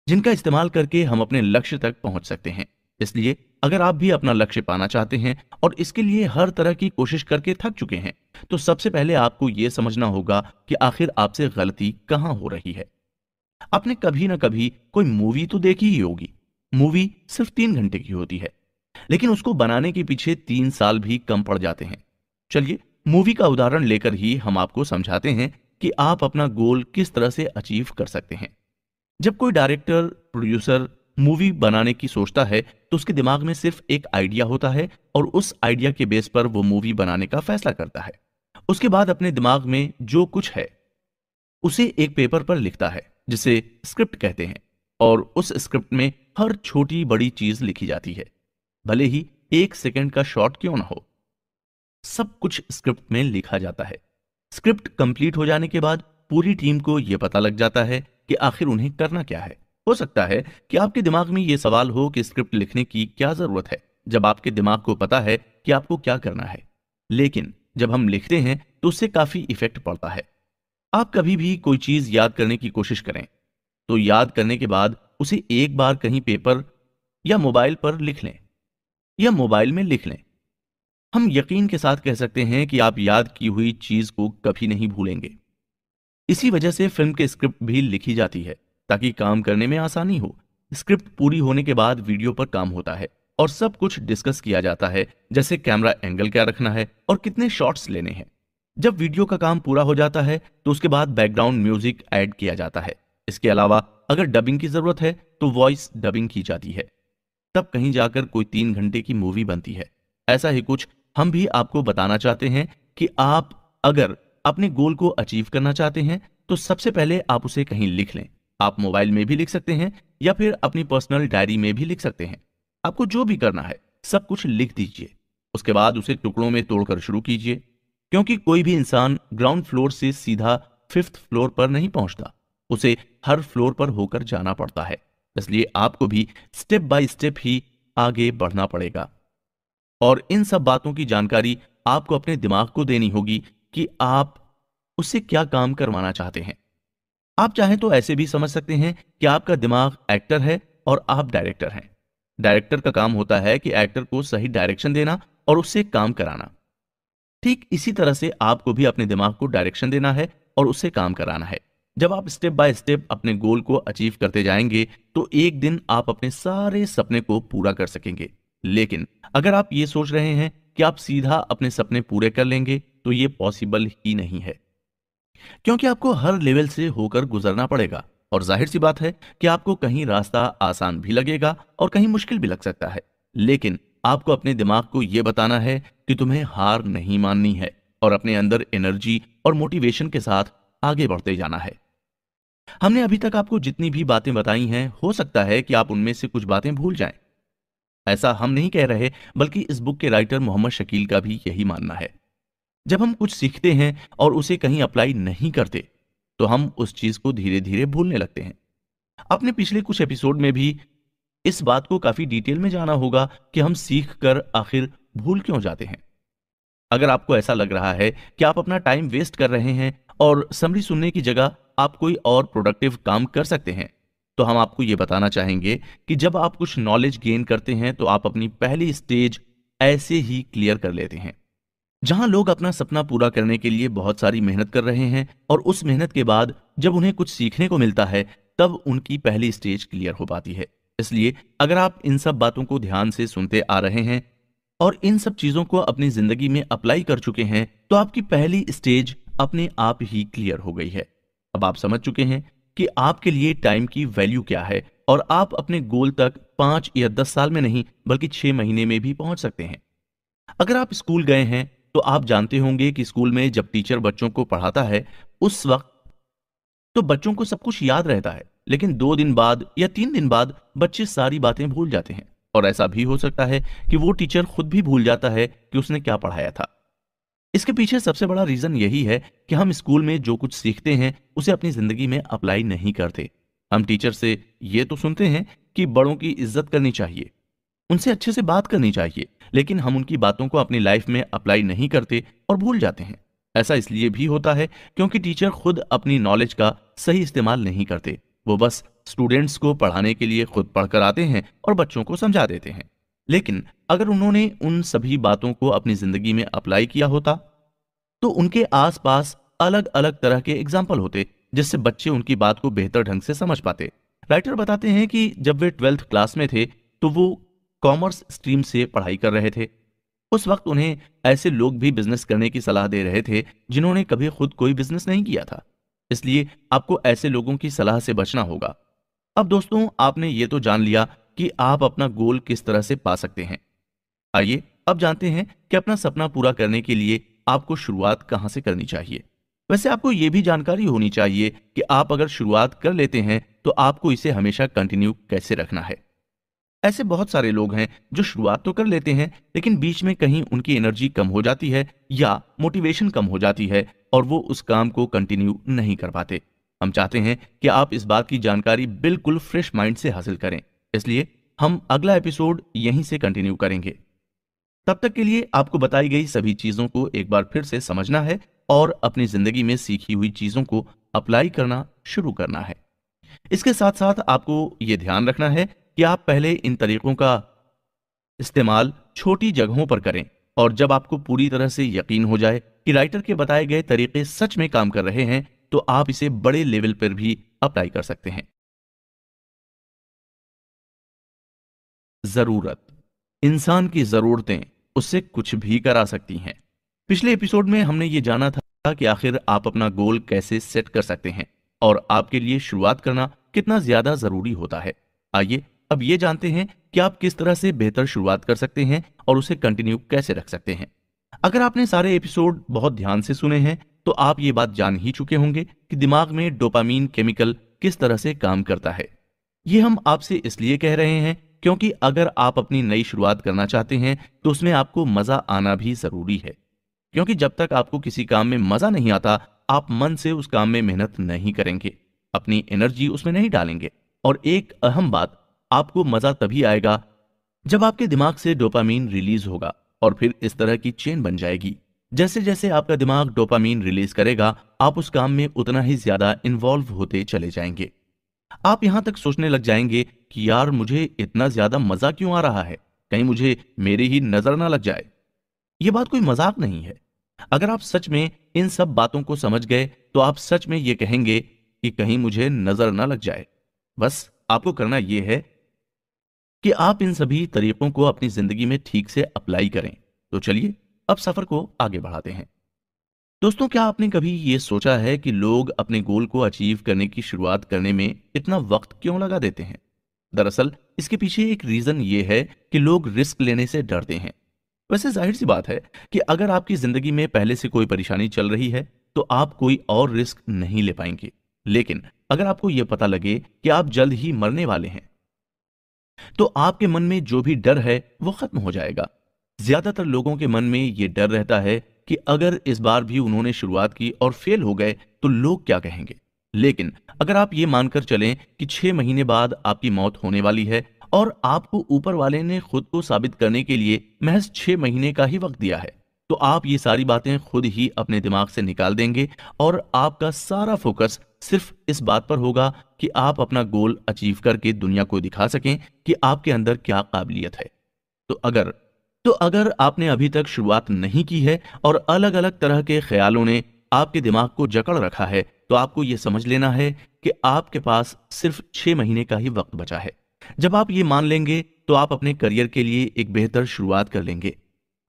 जिनका इस्तेमाल करके हम अपने लक्ष्य तक पहुंच सकते हैं इसलिए अगर आप भी अपना लक्ष्य पाना चाहते हैं और इसके लिए हर तरह की कोशिश करके थक चुके हैं तो सबसे पहले आपको यह समझना होगा कि आखिर आपसे गलती कहां हो रही है आपने कभी ना कभी कोई मूवी तो देखी ही होगी मूवी सिर्फ तीन घंटे की होती है लेकिन उसको बनाने के पीछे तीन साल भी कम पड़ जाते हैं चलिए मूवी का उदाहरण लेकर ही हम आपको समझाते हैं कि आप अपना गोल किस तरह से अचीव कर सकते हैं जब कोई डायरेक्टर प्रोड्यूसर मूवी बनाने की सोचता है तो उसके दिमाग में सिर्फ एक आइडिया होता है और उस आइडिया के बेस पर वो मूवी बनाने का फैसला करता है उसके बाद अपने दिमाग में जो कुछ है उसे एक पेपर पर लिखता है जिसे स्क्रिप्ट कहते हैं और उस स्क्रिप्ट में हर छोटी बड़ी चीज लिखी जाती है भले ही एक सेकेंड का शॉर्ट क्यों ना हो सब कुछ स्क्रिप्ट में लिखा जाता है स्क्रिप्ट कंप्लीट हो जाने के बाद पूरी टीम को यह पता लग जाता है कि आखिर उन्हें करना क्या है हो सकता है कि आपके दिमाग में ये सवाल हो कि स्क्रिप्ट लिखने की क्या जरूरत है जब आपके दिमाग को पता है कि आपको क्या करना है लेकिन जब हम लिखते हैं तो उससे काफी इफेक्ट पड़ता है आप कभी भी कोई चीज याद करने की कोशिश करें तो याद करने के बाद उसे एक बार कहीं पेपर या मोबाइल पर लिख लें या मोबाइल में लिख लें हम यकीन के साथ कह सकते हैं कि आप याद की हुई चीज को कभी नहीं भूलेंगे इसी वजह से फिल्म के स्क्रिप्ट भी लिखी जाती है ताकि काम करने में आसानी हो स्क्रिप्ट पूरी होने के बाद वीडियो पर काम होता है और सब कुछ डिस्कस किया जाता है जैसे कैमरा एंगल क्या रखना है और कितने शॉट्स लेने हैं जब वीडियो का काम पूरा हो जाता है तो उसके बाद बैकग्राउंड म्यूजिक ऐड किया जाता है इसके अलावा अगर डबिंग की जरूरत है तो वॉइस डबिंग की जाती है तब कहीं जाकर कोई तीन घंटे की मूवी बनती है ऐसा ही कुछ हम भी आपको बताना चाहते हैं कि आप अगर अपने गोल को अचीव करना चाहते हैं तो सबसे पहले आप उसे कहीं लिख लें आप मोबाइल में भी लिख सकते हैं या फिर अपनी पर्सनल डायरी में भी लिख सकते हैं आपको जो भी करना है सब कुछ लिख दीजिए उसके बाद उसे टुकड़ों में तोड़कर शुरू कीजिए क्योंकि कोई भी इंसान ग्राउंड फ्लोर से सीधा फिफ्थ फ्लोर पर नहीं पहुंचता उसे हर फ्लोर पर होकर जाना पड़ता है इसलिए आपको भी स्टेप बाय स्टेप ही आगे बढ़ना पड़ेगा और इन सब बातों की जानकारी आपको अपने दिमाग को देनी होगी कि आप उससे क्या काम करवाना चाहते हैं आप चाहें तो ऐसे भी समझ सकते हैं कि आपका दिमाग एक्टर है और आप डायरेक्टर हैं डायरेक्टर का काम होता है कि एक्टर को सही डायरेक्शन देना और उससे काम कराना ठीक इसी तरह से आपको भी अपने दिमाग को डायरेक्शन देना है और उससे काम कराना है जब आप स्टेप बाय स्टेप अपने गोल को अचीव करते जाएंगे तो एक दिन आप अपने सारे सपने को पूरा कर सकेंगे लेकिन अगर आप ये सोच रहे हैं कि आप सीधा अपने सपने पूरे कर लेंगे तो ये पॉसिबल ही नहीं है क्योंकि आपको हर लेवल से होकर गुजरना पड़ेगा और जाहिर सी बात है कि आपको कहीं रास्ता आसान भी लगेगा और कहीं मुश्किल भी लग सकता है लेकिन आपको अपने दिमाग को यह बताना है कि तुम्हें हार नहीं माननी है और अपने अंदर एनर्जी और मोटिवेशन के साथ आगे बढ़ते जाना है हमने अभी तक आपको जितनी भी बातें बताई हैं हो सकता है कि आप उनमें से कुछ बातें भूल जाएं ऐसा हम नहीं कह रहे बल्कि इस बुक के राइटर मोहम्मद शकील का भी यही मानना है जब हम कुछ सीखते हैं और उसे कहीं अप्लाई नहीं करते तो हम उस चीज को धीरे धीरे भूलने लगते हैं अपने पिछले कुछ एपिसोड में भी इस बात को काफी डिटेल में जाना होगा कि हम सीख कर आखिर भूल क्यों जाते हैं अगर आपको ऐसा लग रहा है कि आप अपना टाइम वेस्ट कर रहे हैं और समरी सुनने की जगह आप कोई और प्रोडक्टिव काम कर सकते हैं तो हम आपको ये बताना चाहेंगे कि जब आप कुछ नॉलेज गेन करते हैं तो आप अपनी पहली स्टेज ऐसे ही क्लियर कर लेते हैं जहां लोग अपना सपना पूरा करने के लिए बहुत सारी मेहनत कर रहे हैं और उस मेहनत के बाद जब उन्हें कुछ सीखने को मिलता है तब उनकी पहली स्टेज क्लियर हो पाती है इसलिए अगर आप इन सब बातों को ध्यान से सुनते आ रहे हैं और इन सब चीजों को अपनी जिंदगी में अप्लाई कर चुके हैं तो आपकी पहली स्टेज अपने आप ही क्लियर हो गई है अब आप समझ चुके हैं कि आपके लिए टाइम की वैल्यू क्या है और आप अपने गोल तक पांच या दस साल में नहीं बल्कि छह महीने में भी पहुंच सकते हैं अगर आप स्कूल गए हैं तो आप जानते होंगे कि स्कूल में जब टीचर बच्चों को पढ़ाता है उस वक्त तो बच्चों को सब कुछ याद रहता है लेकिन दो दिन बाद या तीन दिन बाद बच्चे सारी बातें भूल जाते हैं और ऐसा भी हो सकता है कि वो टीचर खुद भी भूल जाता है कि उसने क्या पढ़ाया था इसके पीछे सबसे बड़ा रीजन यही है कि हम स्कूल में जो कुछ सीखते हैं उसे अपनी जिंदगी में अप्लाई नहीं करते हम टीचर से ये तो सुनते हैं कि बड़ों की इज्जत करनी चाहिए उनसे अच्छे से बात करनी चाहिए लेकिन हम उनकी बातों को अपनी लाइफ में अप्लाई नहीं करते और भूल जाते हैं ऐसा इसलिए भी होता है क्योंकि टीचर खुद अपनी नॉलेज का सही इस्तेमाल नहीं करते वो बस स्टूडेंट्स को पढ़ाने के लिए खुद पढ़कर आते हैं और बच्चों को समझा देते हैं लेकिन अगर उन्होंने उन सभी बातों को अपनी जिंदगी में अप्लाई किया होता तो उनके आसपास अलग अलग तरह के एग्जाम्पल होते जिससे बच्चे उनकी बात को बेहतर ढंग से समझ पाते राइटर बताते हैं कि जब वे ट्वेल्थ क्लास में थे तो वो कॉमर्स स्ट्रीम से पढ़ाई कर रहे थे उस वक्त उन्हें ऐसे लोग भी बिजनेस करने की सलाह दे रहे थे जिन्होंने कभी खुद कोई बिजनेस नहीं किया था इसलिए आपको ऐसे लोगों की सलाह से बचना होगा अब दोस्तों आपने ये तो जान लिया कि आप अपना गोल किस तरह से पा सकते हैं आइए अब जानते हैं कि अपना सपना पूरा करने के लिए आपको शुरुआत कहां से करनी चाहिए वैसे आपको ये भी जानकारी होनी चाहिए कि आप अगर शुरुआत कर लेते हैं तो आपको इसे हमेशा कंटिन्यू कैसे रखना है ऐसे बहुत सारे लोग हैं जो शुरुआत तो कर लेते हैं लेकिन बीच में कहीं उनकी एनर्जी कम हो जाती है या मोटिवेशन कम हो जाती है और वो उस काम को कंटिन्यू नहीं कर पाते हम चाहते हैं कि आप इस बात की जानकारी बिल्कुल फ्रेश माइंड से हासिल करें इसलिए हम अगला एपिसोड यहीं से कंटिन्यू करेंगे तब तक के लिए आपको बताई गई सभी चीजों को एक बार फिर से समझना है और अपनी जिंदगी में सीखी हुई चीजों को अप्लाई करना शुरू करना है इसके साथ साथ आपको ये ध्यान रखना है कि आप पहले इन तरीकों का इस्तेमाल छोटी जगहों पर करें और जब आपको पूरी तरह से यकीन हो जाए कि राइटर के बताए गए तरीके सच में काम कर रहे हैं तो आप इसे बड़े लेवल पर भी अप्लाई कर सकते हैं जरूरत इंसान की जरूरतें उससे कुछ भी करा सकती हैं पिछले एपिसोड में हमने ये जाना था कि आखिर आप अपना गोल कैसे सेट कर सकते हैं और आपके लिए शुरुआत करना कितना ज्यादा जरूरी होता है आइए अब ये जानते हैं कि आप किस तरह से बेहतर शुरुआत कर सकते हैं और उसे कंटिन्यू कैसे रख सकते हैं अगर आपने सारे एपिसोड बहुत ध्यान से सुने हैं तो आप ये बात जान ही चुके होंगे कि दिमाग में डोपामीन केमिकल किस तरह से काम करता है ये हम आपसे इसलिए कह रहे हैं क्योंकि अगर आप अपनी नई शुरुआत करना चाहते हैं तो उसमें आपको मजा आना भी जरूरी है क्योंकि जब तक आपको किसी काम में मजा नहीं आता आप मन से उस काम में मेहनत नहीं करेंगे अपनी एनर्जी उसमें नहीं डालेंगे और एक अहम बात आपको मजा तभी आएगा जब आपके दिमाग से डोपामीन रिलीज होगा और फिर इस तरह की चेन बन जाएगी जैसे जैसे आपका दिमाग डोपामीन रिलीज करेगा आप उस काम में उतना ही ज्यादा इन्वॉल्व होते चले जाएंगे आप यहां तक सोचने लग जाएंगे कि यार मुझे इतना ज्यादा मजा क्यों आ रहा है कहीं मुझे मेरी ही नजर ना लग जाए ये बात कोई मजाक नहीं है अगर आप सच में इन सब बातों को समझ गए तो आप सच में ये कहेंगे कि कहीं मुझे नजर ना लग जाए बस आपको करना यह है कि आप इन सभी तरीकों को अपनी जिंदगी में ठीक से अप्लाई करें तो चलिए अब सफर को आगे बढ़ाते हैं दोस्तों क्या आपने कभी ये सोचा है कि लोग अपने गोल को अचीव करने की शुरुआत करने में इतना वक्त क्यों लगा देते हैं दरअसल इसके पीछे एक रीजन ये है कि लोग रिस्क लेने से डरते हैं वैसे जाहिर सी बात है कि अगर आपकी जिंदगी में पहले से कोई परेशानी चल रही है तो आप कोई और रिस्क नहीं ले पाएंगे लेकिन अगर आपको यह पता लगे कि आप जल्द ही मरने वाले हैं तो आपके मन में जो भी डर है वो खत्म हो जाएगा ज्यादातर लोगों के मन में ये डर रहता है कि अगर इस बार भी उन्होंने शुरुआत की और फेल हो गए तो लोग क्या कहेंगे लेकिन अगर आप ये मानकर चलें कि छह महीने बाद आपकी मौत होने वाली है और आपको ऊपर वाले ने खुद को साबित करने के लिए महज छह महीने का ही वक्त दिया है तो आप ये सारी बातें खुद ही अपने दिमाग से निकाल देंगे और आपका सारा फोकस सिर्फ इस बात पर होगा कि आप अपना गोल अचीव करके दुनिया को दिखा सकें कि आपके अंदर क्या काबिलियत है तो अगर तो अगर आपने अभी तक शुरुआत नहीं की है और अलग अलग तरह के ख्यालों ने आपके दिमाग को जकड़ रखा है तो आपको यह समझ लेना है कि आपके पास सिर्फ छह महीने का ही वक्त बचा है जब आप ये मान लेंगे तो आप अपने करियर के लिए एक बेहतर शुरुआत कर लेंगे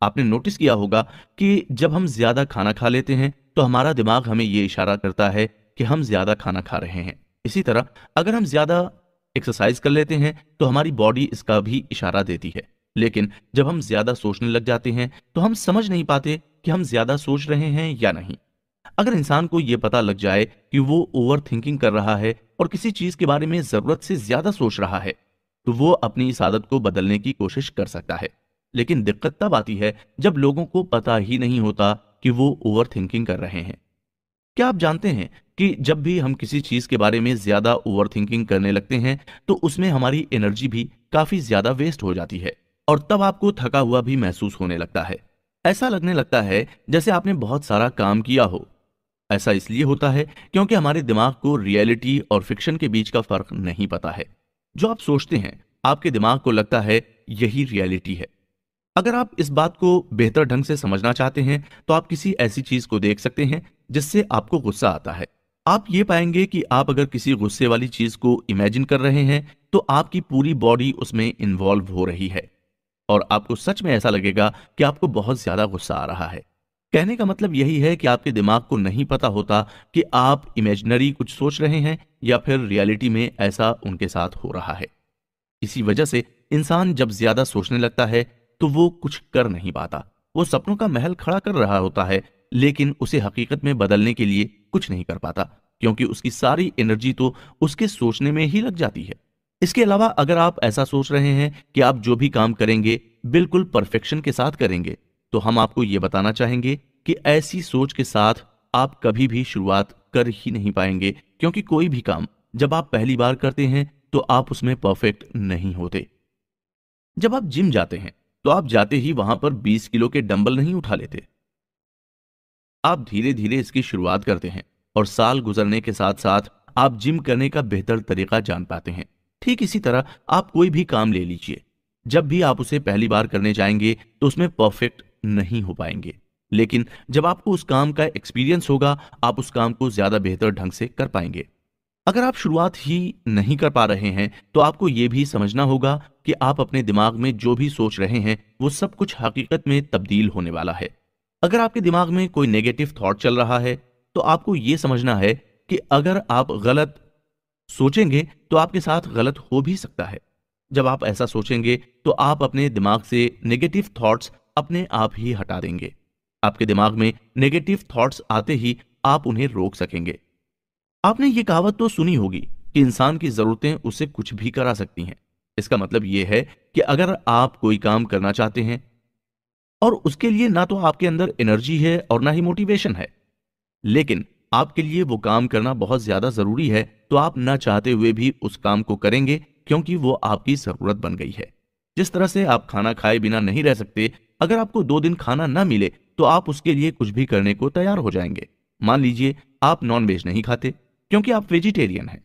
आपने नोटिस किया होगा कि जब हम ज़्यादा खाना खा लेते हैं तो हमारा दिमाग हमें ये इशारा करता है कि हम ज़्यादा खाना खा रहे हैं इसी तरह अगर हम ज़्यादा एक्सरसाइज कर लेते हैं तो हमारी बॉडी इसका भी इशारा देती है लेकिन जब हम ज़्यादा सोचने लग जाते हैं तो हम समझ नहीं पाते कि हम ज़्यादा सोच रहे हैं या नहीं अगर इंसान को यह पता लग जाए कि वो ओवर थिंकिंग कर रहा है और किसी चीज़ के बारे में ज़रूरत से ज़्यादा सोच रहा है तो वो अपनी इस आदत को बदलने की कोशिश कर सकता है लेकिन दिक्कत तब आती है जब लोगों को पता ही नहीं होता कि वो ओवर थिंकिंग कर रहे हैं क्या आप जानते हैं कि जब भी हम किसी चीज़ के बारे में ज़्यादा ओवर थिंकिंग करने लगते हैं तो उसमें हमारी एनर्जी भी काफ़ी ज़्यादा वेस्ट हो जाती है और तब आपको थका हुआ भी महसूस होने लगता है ऐसा लगने लगता है जैसे आपने बहुत सारा काम किया हो ऐसा इसलिए होता है क्योंकि हमारे दिमाग को रियलिटी और फिक्शन के बीच का फर्क नहीं पता है जो आप सोचते हैं आपके दिमाग को लगता है यही रियलिटी है अगर आप इस बात को बेहतर ढंग से समझना चाहते हैं तो आप किसी ऐसी चीज को देख सकते हैं जिससे आपको गुस्सा आता है आप ये पाएंगे कि आप अगर किसी गुस्से वाली चीज को इमेजिन कर रहे हैं तो आपकी पूरी बॉडी उसमें इन्वॉल्व हो रही है और आपको सच में ऐसा लगेगा कि आपको बहुत ज्यादा गुस्सा आ रहा है कहने का मतलब यही है कि आपके दिमाग को नहीं पता होता कि आप इमेजनरी कुछ सोच रहे हैं या फिर रियलिटी में ऐसा उनके साथ हो रहा है इसी वजह से इंसान जब ज्यादा सोचने लगता है तो वो कुछ कर नहीं पाता वो सपनों का महल खड़ा कर रहा होता है लेकिन उसे हकीकत में बदलने के लिए कुछ नहीं कर पाता क्योंकि उसकी सारी एनर्जी तो उसके सोचने में ही लग जाती है इसके अलावा अगर आप ऐसा सोच रहे हैं कि आप जो भी काम करेंगे बिल्कुल परफेक्शन के साथ करेंगे तो हम आपको ये बताना चाहेंगे कि ऐसी सोच के साथ आप कभी भी शुरुआत कर ही नहीं पाएंगे क्योंकि कोई भी काम जब आप पहली बार करते हैं तो आप उसमें परफेक्ट नहीं होते जब आप जिम जाते हैं तो आप जाते ही वहां पर 20 किलो के डंबल नहीं उठा लेते आप धीरे धीरे इसकी शुरुआत करते हैं और साल गुजरने के साथ साथ आप जिम करने का बेहतर तरीका जान पाते हैं ठीक इसी तरह आप कोई भी काम ले लीजिए जब भी आप उसे पहली बार करने जाएंगे तो उसमें परफेक्ट नहीं हो पाएंगे लेकिन जब आपको उस काम का एक्सपीरियंस होगा आप उस काम को ज्यादा बेहतर ढंग से कर पाएंगे अगर आप शुरुआत ही नहीं कर पा रहे हैं तो आपको यह भी समझना होगा कि आप अपने दिमाग में जो भी सोच रहे हैं वो सब कुछ हकीकत में तब्दील होने वाला है अगर आपके दिमाग में कोई नेगेटिव थॉट चल रहा है तो आपको ये समझना है कि अगर आप गलत सोचेंगे तो आपके साथ गलत हो भी सकता है जब आप ऐसा सोचेंगे तो आप अपने दिमाग से नेगेटिव थॉट्स अपने आप ही हटा देंगे आपके दिमाग में नेगेटिव थॉट्स आते ही आप उन्हें रोक सकेंगे आपने ये कहावत तो सुनी होगी कि इंसान की जरूरतें उसे कुछ भी करा सकती हैं इसका मतलब यह है कि अगर आप कोई काम करना चाहते हैं और उसके लिए ना तो आपके अंदर एनर्जी है और ना ही मोटिवेशन है लेकिन आपके लिए वो काम करना बहुत ज्यादा जरूरी है तो आप ना चाहते हुए भी उस काम को करेंगे क्योंकि वो आपकी जरूरत बन गई है जिस तरह से आप खाना खाए बिना नहीं रह सकते अगर आपको दो दिन खाना ना मिले तो आप उसके लिए कुछ भी करने को तैयार हो जाएंगे मान लीजिए आप नॉन वेज नहीं खाते क्योंकि आप वेजिटेरियन हैं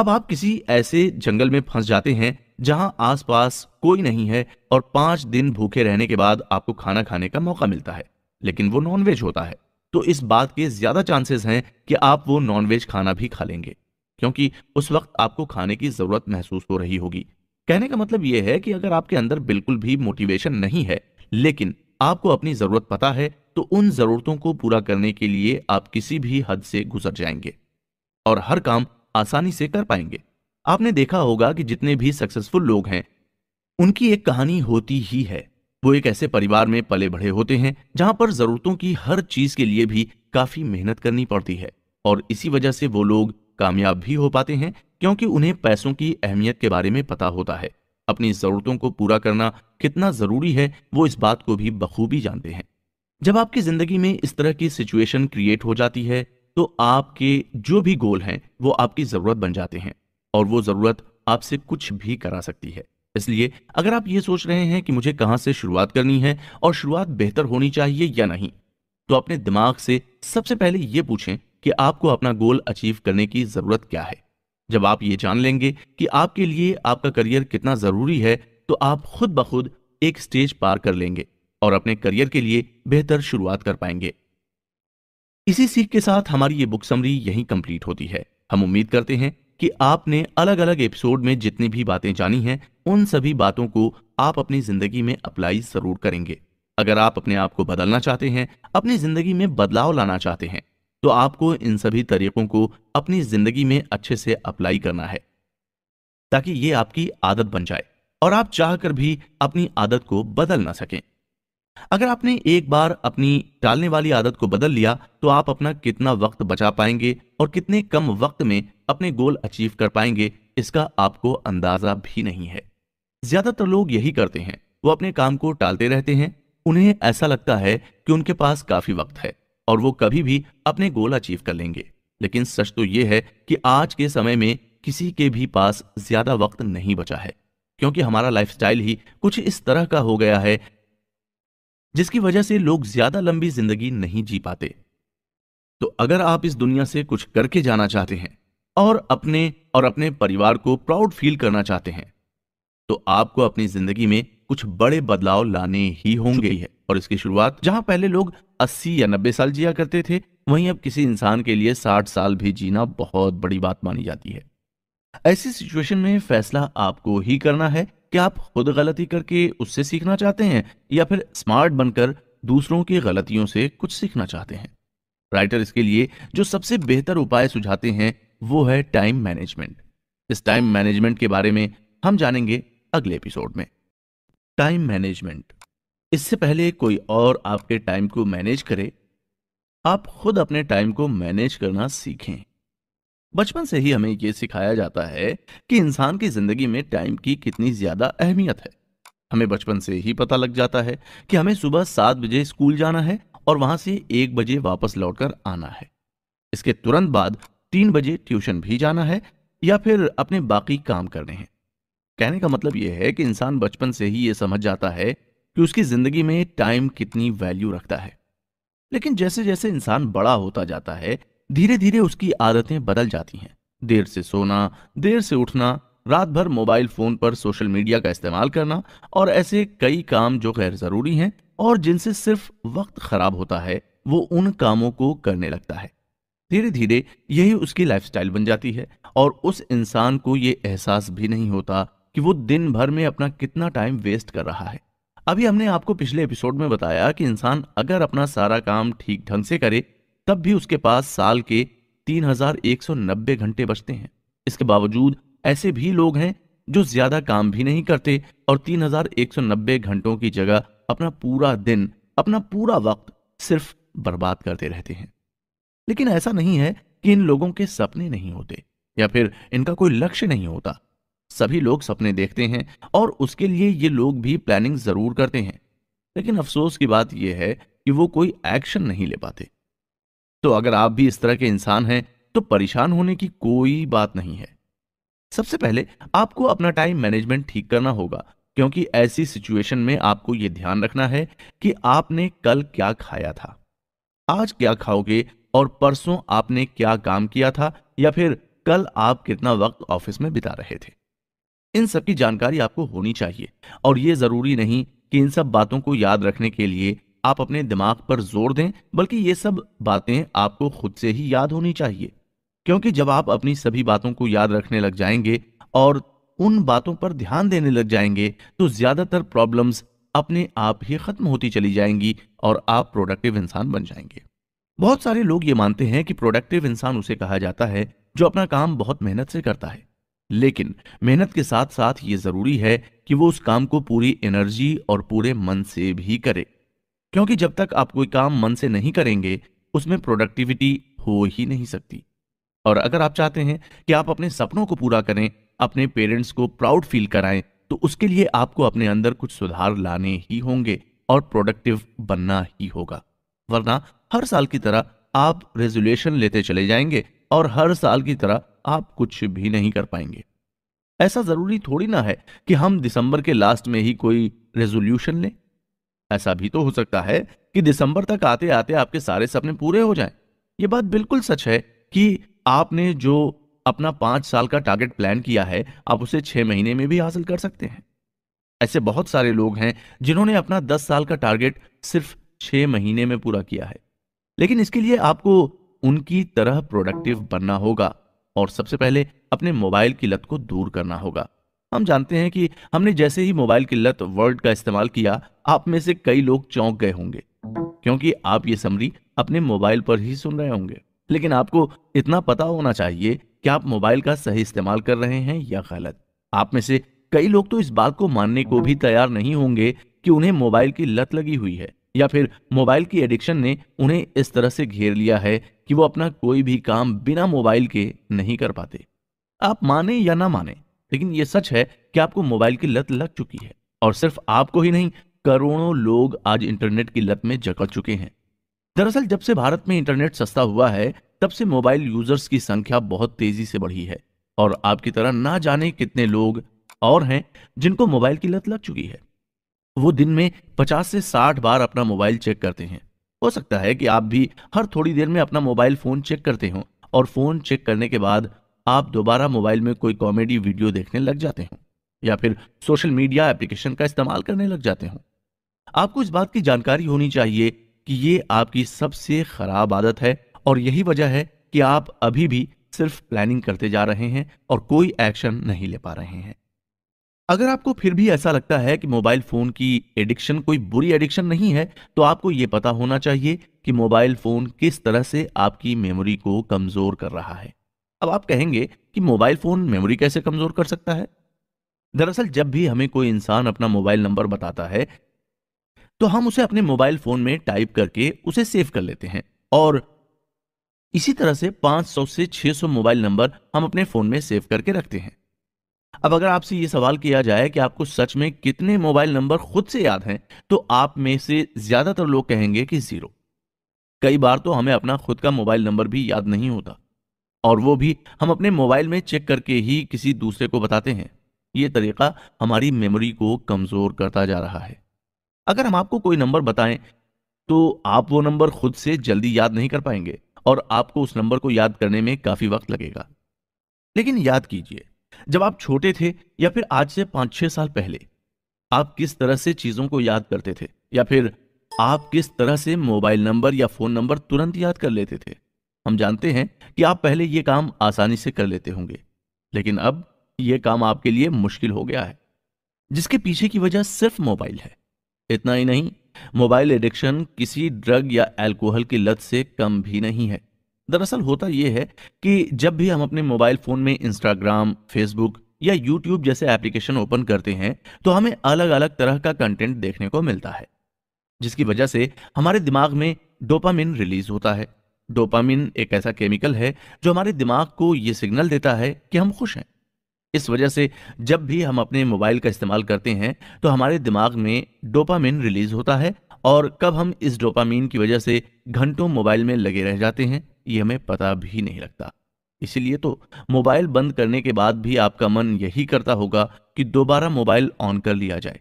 अब आप किसी ऐसे जंगल में फंस जाते हैं जहां आसपास कोई नहीं है और पांच दिन भूखे रहने के बाद आपको खाना खाने का मौका मिलता है लेकिन वो नॉनवेज होता है तो इस बात के ज्यादा चांसेस हैं कि आप वो नॉनवेज खाना भी खा लेंगे क्योंकि उस वक्त आपको खाने की जरूरत महसूस हो रही होगी कहने का मतलब यह है कि अगर आपके अंदर बिल्कुल भी मोटिवेशन नहीं है लेकिन आपको अपनी जरूरत पता है तो उन जरूरतों को पूरा करने के लिए आप किसी भी हद से गुजर जाएंगे और हर काम आसानी से कर पाएंगे आपने देखा होगा कि जितने भी सक्सेसफुल लोग हैं उनकी एक कहानी होती ही है वो एक ऐसे परिवार में पले बढ़े होते हैं जहां पर जरूरतों की हर चीज के लिए भी काफी मेहनत करनी पड़ती है और इसी वजह से वो लोग कामयाब भी हो पाते हैं क्योंकि उन्हें पैसों की अहमियत के बारे में पता होता है अपनी जरूरतों को पूरा करना कितना जरूरी है वो इस बात को भी बखूबी जानते हैं जब आपकी जिंदगी में इस तरह की सिचुएशन क्रिएट हो जाती है तो आपके जो भी गोल हैं वो आपकी ज़रूरत बन जाते हैं और वो ज़रूरत आपसे कुछ भी करा सकती है इसलिए अगर आप ये सोच रहे हैं कि मुझे कहाँ से शुरुआत करनी है और शुरुआत बेहतर होनी चाहिए या नहीं तो अपने दिमाग से सबसे पहले ये पूछें कि आपको अपना गोल अचीव करने की ज़रूरत क्या है जब आप ये जान लेंगे कि आपके लिए आपका करियर कितना ज़रूरी है तो आप खुद ब खुद एक स्टेज पार कर लेंगे और अपने करियर के लिए बेहतर शुरुआत कर पाएंगे इसी सीख के साथ हमारी ये बुक समरी यहीं कंप्लीट होती है हम उम्मीद करते हैं कि आपने अलग अलग एपिसोड में जितनी भी बातें जानी हैं उन सभी बातों को आप अपनी जिंदगी में अप्लाई जरूर करेंगे अगर आप अपने आप को बदलना चाहते हैं अपनी जिंदगी में बदलाव लाना चाहते हैं तो आपको इन सभी तरीकों को अपनी जिंदगी में अच्छे से अप्लाई करना है ताकि ये आपकी आदत बन जाए और आप चाह भी अपनी आदत को बदल ना सकें अगर आपने एक बार अपनी टालने वाली आदत को बदल लिया तो आप अपना कितना वक्त बचा पाएंगे और कितने कम वक्त में अपने गोल अचीव कर पाएंगे इसका आपको अंदाजा भी नहीं है ज्यादातर लोग यही करते हैं वो अपने काम को टालते रहते हैं उन्हें ऐसा लगता है कि उनके पास काफी वक्त है और वो कभी भी अपने गोल अचीव कर लेंगे लेकिन सच तो ये है कि आज के समय में किसी के भी पास ज्यादा वक्त नहीं बचा है क्योंकि हमारा लाइफस्टाइल ही कुछ इस तरह का हो गया है जिसकी वजह से लोग ज्यादा लंबी जिंदगी नहीं जी पाते तो अगर आप इस दुनिया से कुछ करके जाना चाहते हैं और अपने और अपने परिवार को प्राउड फील करना चाहते हैं तो आपको अपनी जिंदगी में कुछ बड़े बदलाव लाने ही होंगे है और इसकी शुरुआत जहां पहले लोग 80 या 90 साल जिया करते थे वहीं अब किसी इंसान के लिए 60 साल भी जीना बहुत बड़ी बात मानी जाती है ऐसी सिचुएशन में फैसला आपको ही करना है क्या आप खुद गलती करके उससे सीखना चाहते हैं या फिर स्मार्ट बनकर दूसरों की गलतियों से कुछ सीखना चाहते हैं राइटर इसके लिए जो सबसे बेहतर उपाय सुझाते हैं वो है टाइम मैनेजमेंट इस टाइम मैनेजमेंट के बारे में हम जानेंगे अगले एपिसोड में टाइम मैनेजमेंट इससे पहले कोई और आपके टाइम को मैनेज करे आप खुद अपने टाइम को मैनेज करना सीखें बचपन से ही हमें यह सिखाया जाता है कि इंसान की जिंदगी में टाइम की कितनी ज्यादा अहमियत है हमें बचपन से ही पता लग जाता है कि हमें सुबह सात बजे स्कूल जाना है और वहां से एक बजे वापस लौटकर आना है इसके तुरंत बाद तीन बजे ट्यूशन भी जाना है या फिर अपने बाकी काम करने हैं कहने का मतलब यह है कि इंसान बचपन से ही यह समझ जाता है कि उसकी जिंदगी में टाइम कितनी वैल्यू रखता है लेकिन जैसे जैसे इंसान बड़ा होता जाता है धीरे धीरे उसकी आदतें बदल जाती हैं देर से सोना देर से उठना रात भर मोबाइल फोन पर सोशल मीडिया का इस्तेमाल करना और ऐसे कई काम जो गैर जरूरी हैं और जिनसे सिर्फ वक्त खराब होता है वो उन कामों को करने लगता है धीरे धीरे यही उसकी लाइफस्टाइल बन जाती है और उस इंसान को ये एहसास भी नहीं होता कि वो दिन भर में अपना कितना टाइम वेस्ट कर रहा है अभी हमने आपको पिछले एपिसोड में बताया कि इंसान अगर अपना सारा काम ठीक ढंग से करे तब भी उसके पास साल के 3190 घंटे बचते हैं इसके बावजूद ऐसे भी लोग हैं जो ज्यादा काम भी नहीं करते और 3190 घंटों की जगह अपना पूरा दिन अपना पूरा वक्त सिर्फ बर्बाद करते रहते हैं लेकिन ऐसा नहीं है कि इन लोगों के सपने नहीं होते या फिर इनका कोई लक्ष्य नहीं होता सभी लोग सपने देखते हैं और उसके लिए ये लोग भी प्लानिंग जरूर करते हैं लेकिन अफसोस की बात यह है कि वो कोई एक्शन नहीं ले पाते तो अगर आप भी इस तरह के इंसान हैं तो परेशान होने की कोई बात नहीं है सबसे पहले आपको अपना टाइम मैनेजमेंट ठीक करना होगा क्योंकि ऐसी सिचुएशन में आपको यह ध्यान रखना है कि आपने कल क्या खाया था आज क्या खाओगे और परसों आपने क्या काम किया था या फिर कल आप कितना वक्त ऑफिस में बिता रहे थे इन सब की जानकारी आपको होनी चाहिए और यह जरूरी नहीं कि इन सब बातों को याद रखने के लिए आप अपने दिमाग पर जोर दें बल्कि ये सब बातें आपको खुद से ही याद होनी चाहिए क्योंकि जब आप अपनी सभी बातों को याद रखने लग जाएंगे और उन बातों पर ध्यान देने लग जाएंगे तो ज्यादातर प्रॉब्लम्स अपने आप ही खत्म होती चली जाएंगी और आप प्रोडक्टिव इंसान बन जाएंगे बहुत सारे लोग ये मानते हैं कि प्रोडक्टिव इंसान उसे कहा जाता है जो अपना काम बहुत मेहनत से करता है लेकिन मेहनत के साथ साथ ये जरूरी है कि वो उस काम को पूरी एनर्जी और पूरे मन से भी करे क्योंकि जब तक आप कोई काम मन से नहीं करेंगे उसमें प्रोडक्टिविटी हो ही नहीं सकती और अगर आप चाहते हैं कि आप अपने सपनों को पूरा करें अपने पेरेंट्स को प्राउड फील कराएं तो उसके लिए आपको अपने अंदर कुछ सुधार लाने ही होंगे और प्रोडक्टिव बनना ही होगा वरना हर साल की तरह आप रेजोल्यूशन लेते चले जाएंगे और हर साल की तरह आप कुछ भी नहीं कर पाएंगे ऐसा जरूरी थोड़ी ना है कि हम दिसंबर के लास्ट में ही कोई रेजोल्यूशन लें ऐसा भी तो हो सकता है कि दिसंबर तक आते आते आपके सारे सपने पूरे हो जाएं। ये बात बिल्कुल सच है कि आपने जो अपना पांच साल का टारगेट प्लान किया है आप उसे छह महीने में भी हासिल कर सकते हैं ऐसे बहुत सारे लोग हैं जिन्होंने अपना दस साल का टारगेट सिर्फ छह महीने में पूरा किया है लेकिन इसके लिए आपको उनकी तरह प्रोडक्टिव बनना होगा और सबसे पहले अपने मोबाइल की लत को दूर करना होगा हम जानते हैं कि हमने जैसे ही मोबाइल की लत वर्ड का इस्तेमाल किया आप में से कई लोग चौंक गए होंगे क्योंकि आप ये समरी अपने मोबाइल पर ही सुन रहे होंगे लेकिन आपको इतना पता होना चाहिए कि आप मोबाइल का सही इस्तेमाल कर रहे हैं या गलत आप में से कई लोग तो इस बात को मानने को भी तैयार नहीं होंगे कि उन्हें मोबाइल की लत लगी हुई है या फिर मोबाइल की एडिक्शन ने उन्हें इस तरह से घेर लिया है कि वो अपना कोई भी काम बिना मोबाइल के नहीं कर पाते आप माने या ना माने लेकिन यह सच है कि आपको मोबाइल की लत लग चुकी है और सिर्फ आपको ही नहीं करोड़ों लोग आज इंटरनेट की लत में जकड़ चुके हैं दरअसल जब से भारत में इंटरनेट सस्ता हुआ है तब से मोबाइल यूजर्स की संख्या बहुत तेजी से बढ़ी है और आपकी तरह ना जाने कितने लोग और हैं जिनको मोबाइल की लत लग चुकी है वो दिन में 50 से 60 बार अपना मोबाइल चेक करते हैं हो सकता है कि आप भी हर थोड़ी देर में अपना मोबाइल फोन चेक करते हो और फोन चेक करने के बाद आप दोबारा मोबाइल में कोई कॉमेडी वीडियो देखने लग जाते हो या फिर सोशल मीडिया एप्लीकेशन का इस्तेमाल करने लग जाते हो आपको इस बात की जानकारी होनी चाहिए कि ये आपकी सबसे खराब आदत है और यही वजह है कि आप अभी भी सिर्फ प्लानिंग करते जा रहे हैं और कोई एक्शन नहीं ले पा रहे हैं अगर आपको फिर भी ऐसा लगता है कि मोबाइल फोन की एडिक्शन कोई बुरी एडिक्शन नहीं है तो आपको यह पता होना चाहिए कि मोबाइल फोन किस तरह से आपकी मेमोरी को कमजोर कर रहा है अब आप कहेंगे कि मोबाइल फोन मेमोरी कैसे कमजोर कर सकता है दरअसल जब भी हमें कोई इंसान अपना मोबाइल नंबर बताता है तो हम उसे अपने मोबाइल फोन में टाइप करके उसे सेव कर लेते हैं और इसी तरह से 500 से 600 मोबाइल नंबर हम अपने फोन में सेव करके रखते हैं अब अगर आपसे यह सवाल किया जाए कि आपको सच में कितने मोबाइल नंबर खुद से याद हैं तो आप में से ज्यादातर लोग कहेंगे कि जीरो कई बार तो हमें अपना खुद का मोबाइल नंबर भी याद नहीं होता और वो भी हम अपने मोबाइल में चेक करके ही किसी दूसरे को बताते हैं ये तरीका हमारी मेमोरी को कमज़ोर करता जा रहा है अगर हम आपको कोई नंबर बताएं तो आप वो नंबर खुद से जल्दी याद नहीं कर पाएंगे और आपको उस नंबर को याद करने में काफ़ी वक्त लगेगा लेकिन याद कीजिए जब आप छोटे थे या फिर आज से पाँच छह साल पहले आप किस तरह से चीज़ों को याद करते थे या फिर आप किस तरह से मोबाइल नंबर या फ़ोन नंबर तुरंत याद कर लेते थे हम जानते हैं कि आप पहले ये काम आसानी से कर लेते होंगे लेकिन अब यह काम आपके लिए मुश्किल हो गया है जिसके पीछे की वजह सिर्फ मोबाइल है इतना ही नहीं मोबाइल एडिक्शन किसी ड्रग या अल्कोहल की लत से कम भी नहीं है दरअसल होता यह है कि जब भी हम अपने मोबाइल फोन में इंस्टाग्राम फेसबुक या यूट्यूब जैसे एप्लीकेशन ओपन करते हैं तो हमें अलग अलग तरह का कंटेंट देखने को मिलता है जिसकी वजह से हमारे दिमाग में डोपामिन रिलीज होता है डोपामिन एक ऐसा केमिकल है जो हमारे दिमाग को ये सिग्नल देता है कि हम खुश हैं इस वजह से जब भी हम अपने मोबाइल का इस्तेमाल करते हैं तो हमारे दिमाग में डोपामिन रिलीज होता है और कब हम इस डोपामिन की वजह से घंटों मोबाइल में लगे रह जाते हैं ये हमें पता भी नहीं लगता इसीलिए तो मोबाइल बंद करने के बाद भी आपका मन यही करता होगा कि दोबारा मोबाइल ऑन कर लिया जाए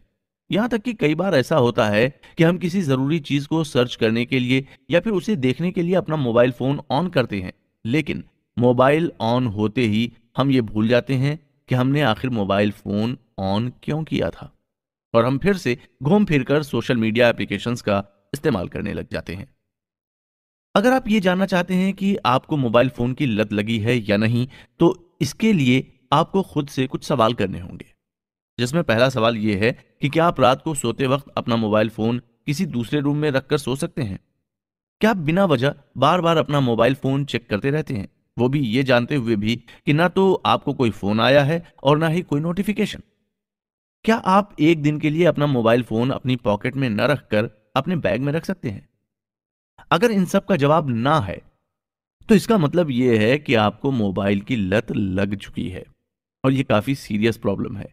यहाँ तक कि कई बार ऐसा होता है कि हम किसी ज़रूरी चीज़ को सर्च करने के लिए या फिर उसे देखने के लिए अपना मोबाइल फ़ोन ऑन करते हैं लेकिन मोबाइल ऑन होते ही हम ये भूल जाते हैं कि हमने आखिर मोबाइल फ़ोन ऑन क्यों किया था और हम फिर से घूम फिर कर सोशल मीडिया एप्लीकेशन का इस्तेमाल करने लग जाते हैं अगर आप ये जानना चाहते हैं कि आपको मोबाइल फ़ोन की लत लगी है या नहीं तो इसके लिए आपको खुद से कुछ सवाल करने होंगे जिसमें पहला सवाल ये है कि क्या आप रात को सोते वक्त अपना मोबाइल फ़ोन किसी दूसरे रूम में रखकर सो सकते हैं क्या आप बिना वजह बार बार अपना मोबाइल फ़ोन चेक करते रहते हैं वो भी ये जानते हुए भी कि ना तो आपको कोई फ़ोन आया है और ना ही कोई नोटिफिकेशन क्या आप एक दिन के लिए अपना मोबाइल फ़ोन अपनी पॉकेट में न रखकर अपने बैग में रख सकते हैं अगर इन सब का जवाब ना है तो इसका मतलब यह है कि आपको मोबाइल की लत लग चुकी है और यह काफ़ी सीरियस प्रॉब्लम है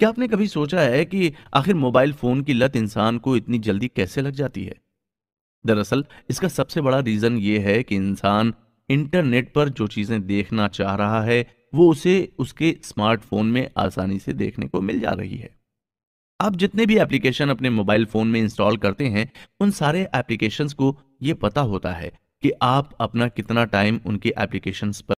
क्या आपने कभी सोचा है कि आखिर मोबाइल फोन की लत इंसान को इतनी जल्दी कैसे लग जाती है दरअसल इसका सबसे बड़ा रीजन ये है कि इंसान इंटरनेट पर जो चीजें देखना चाह रहा है वो उसे उसके स्मार्टफोन में आसानी से देखने को मिल जा रही है आप जितने भी एप्लीकेशन अपने मोबाइल फोन में इंस्टॉल करते हैं उन सारे एप्लीकेशंस को ये पता होता है कि आप अपना कितना टाइम उनके एप्लीकेशंस पर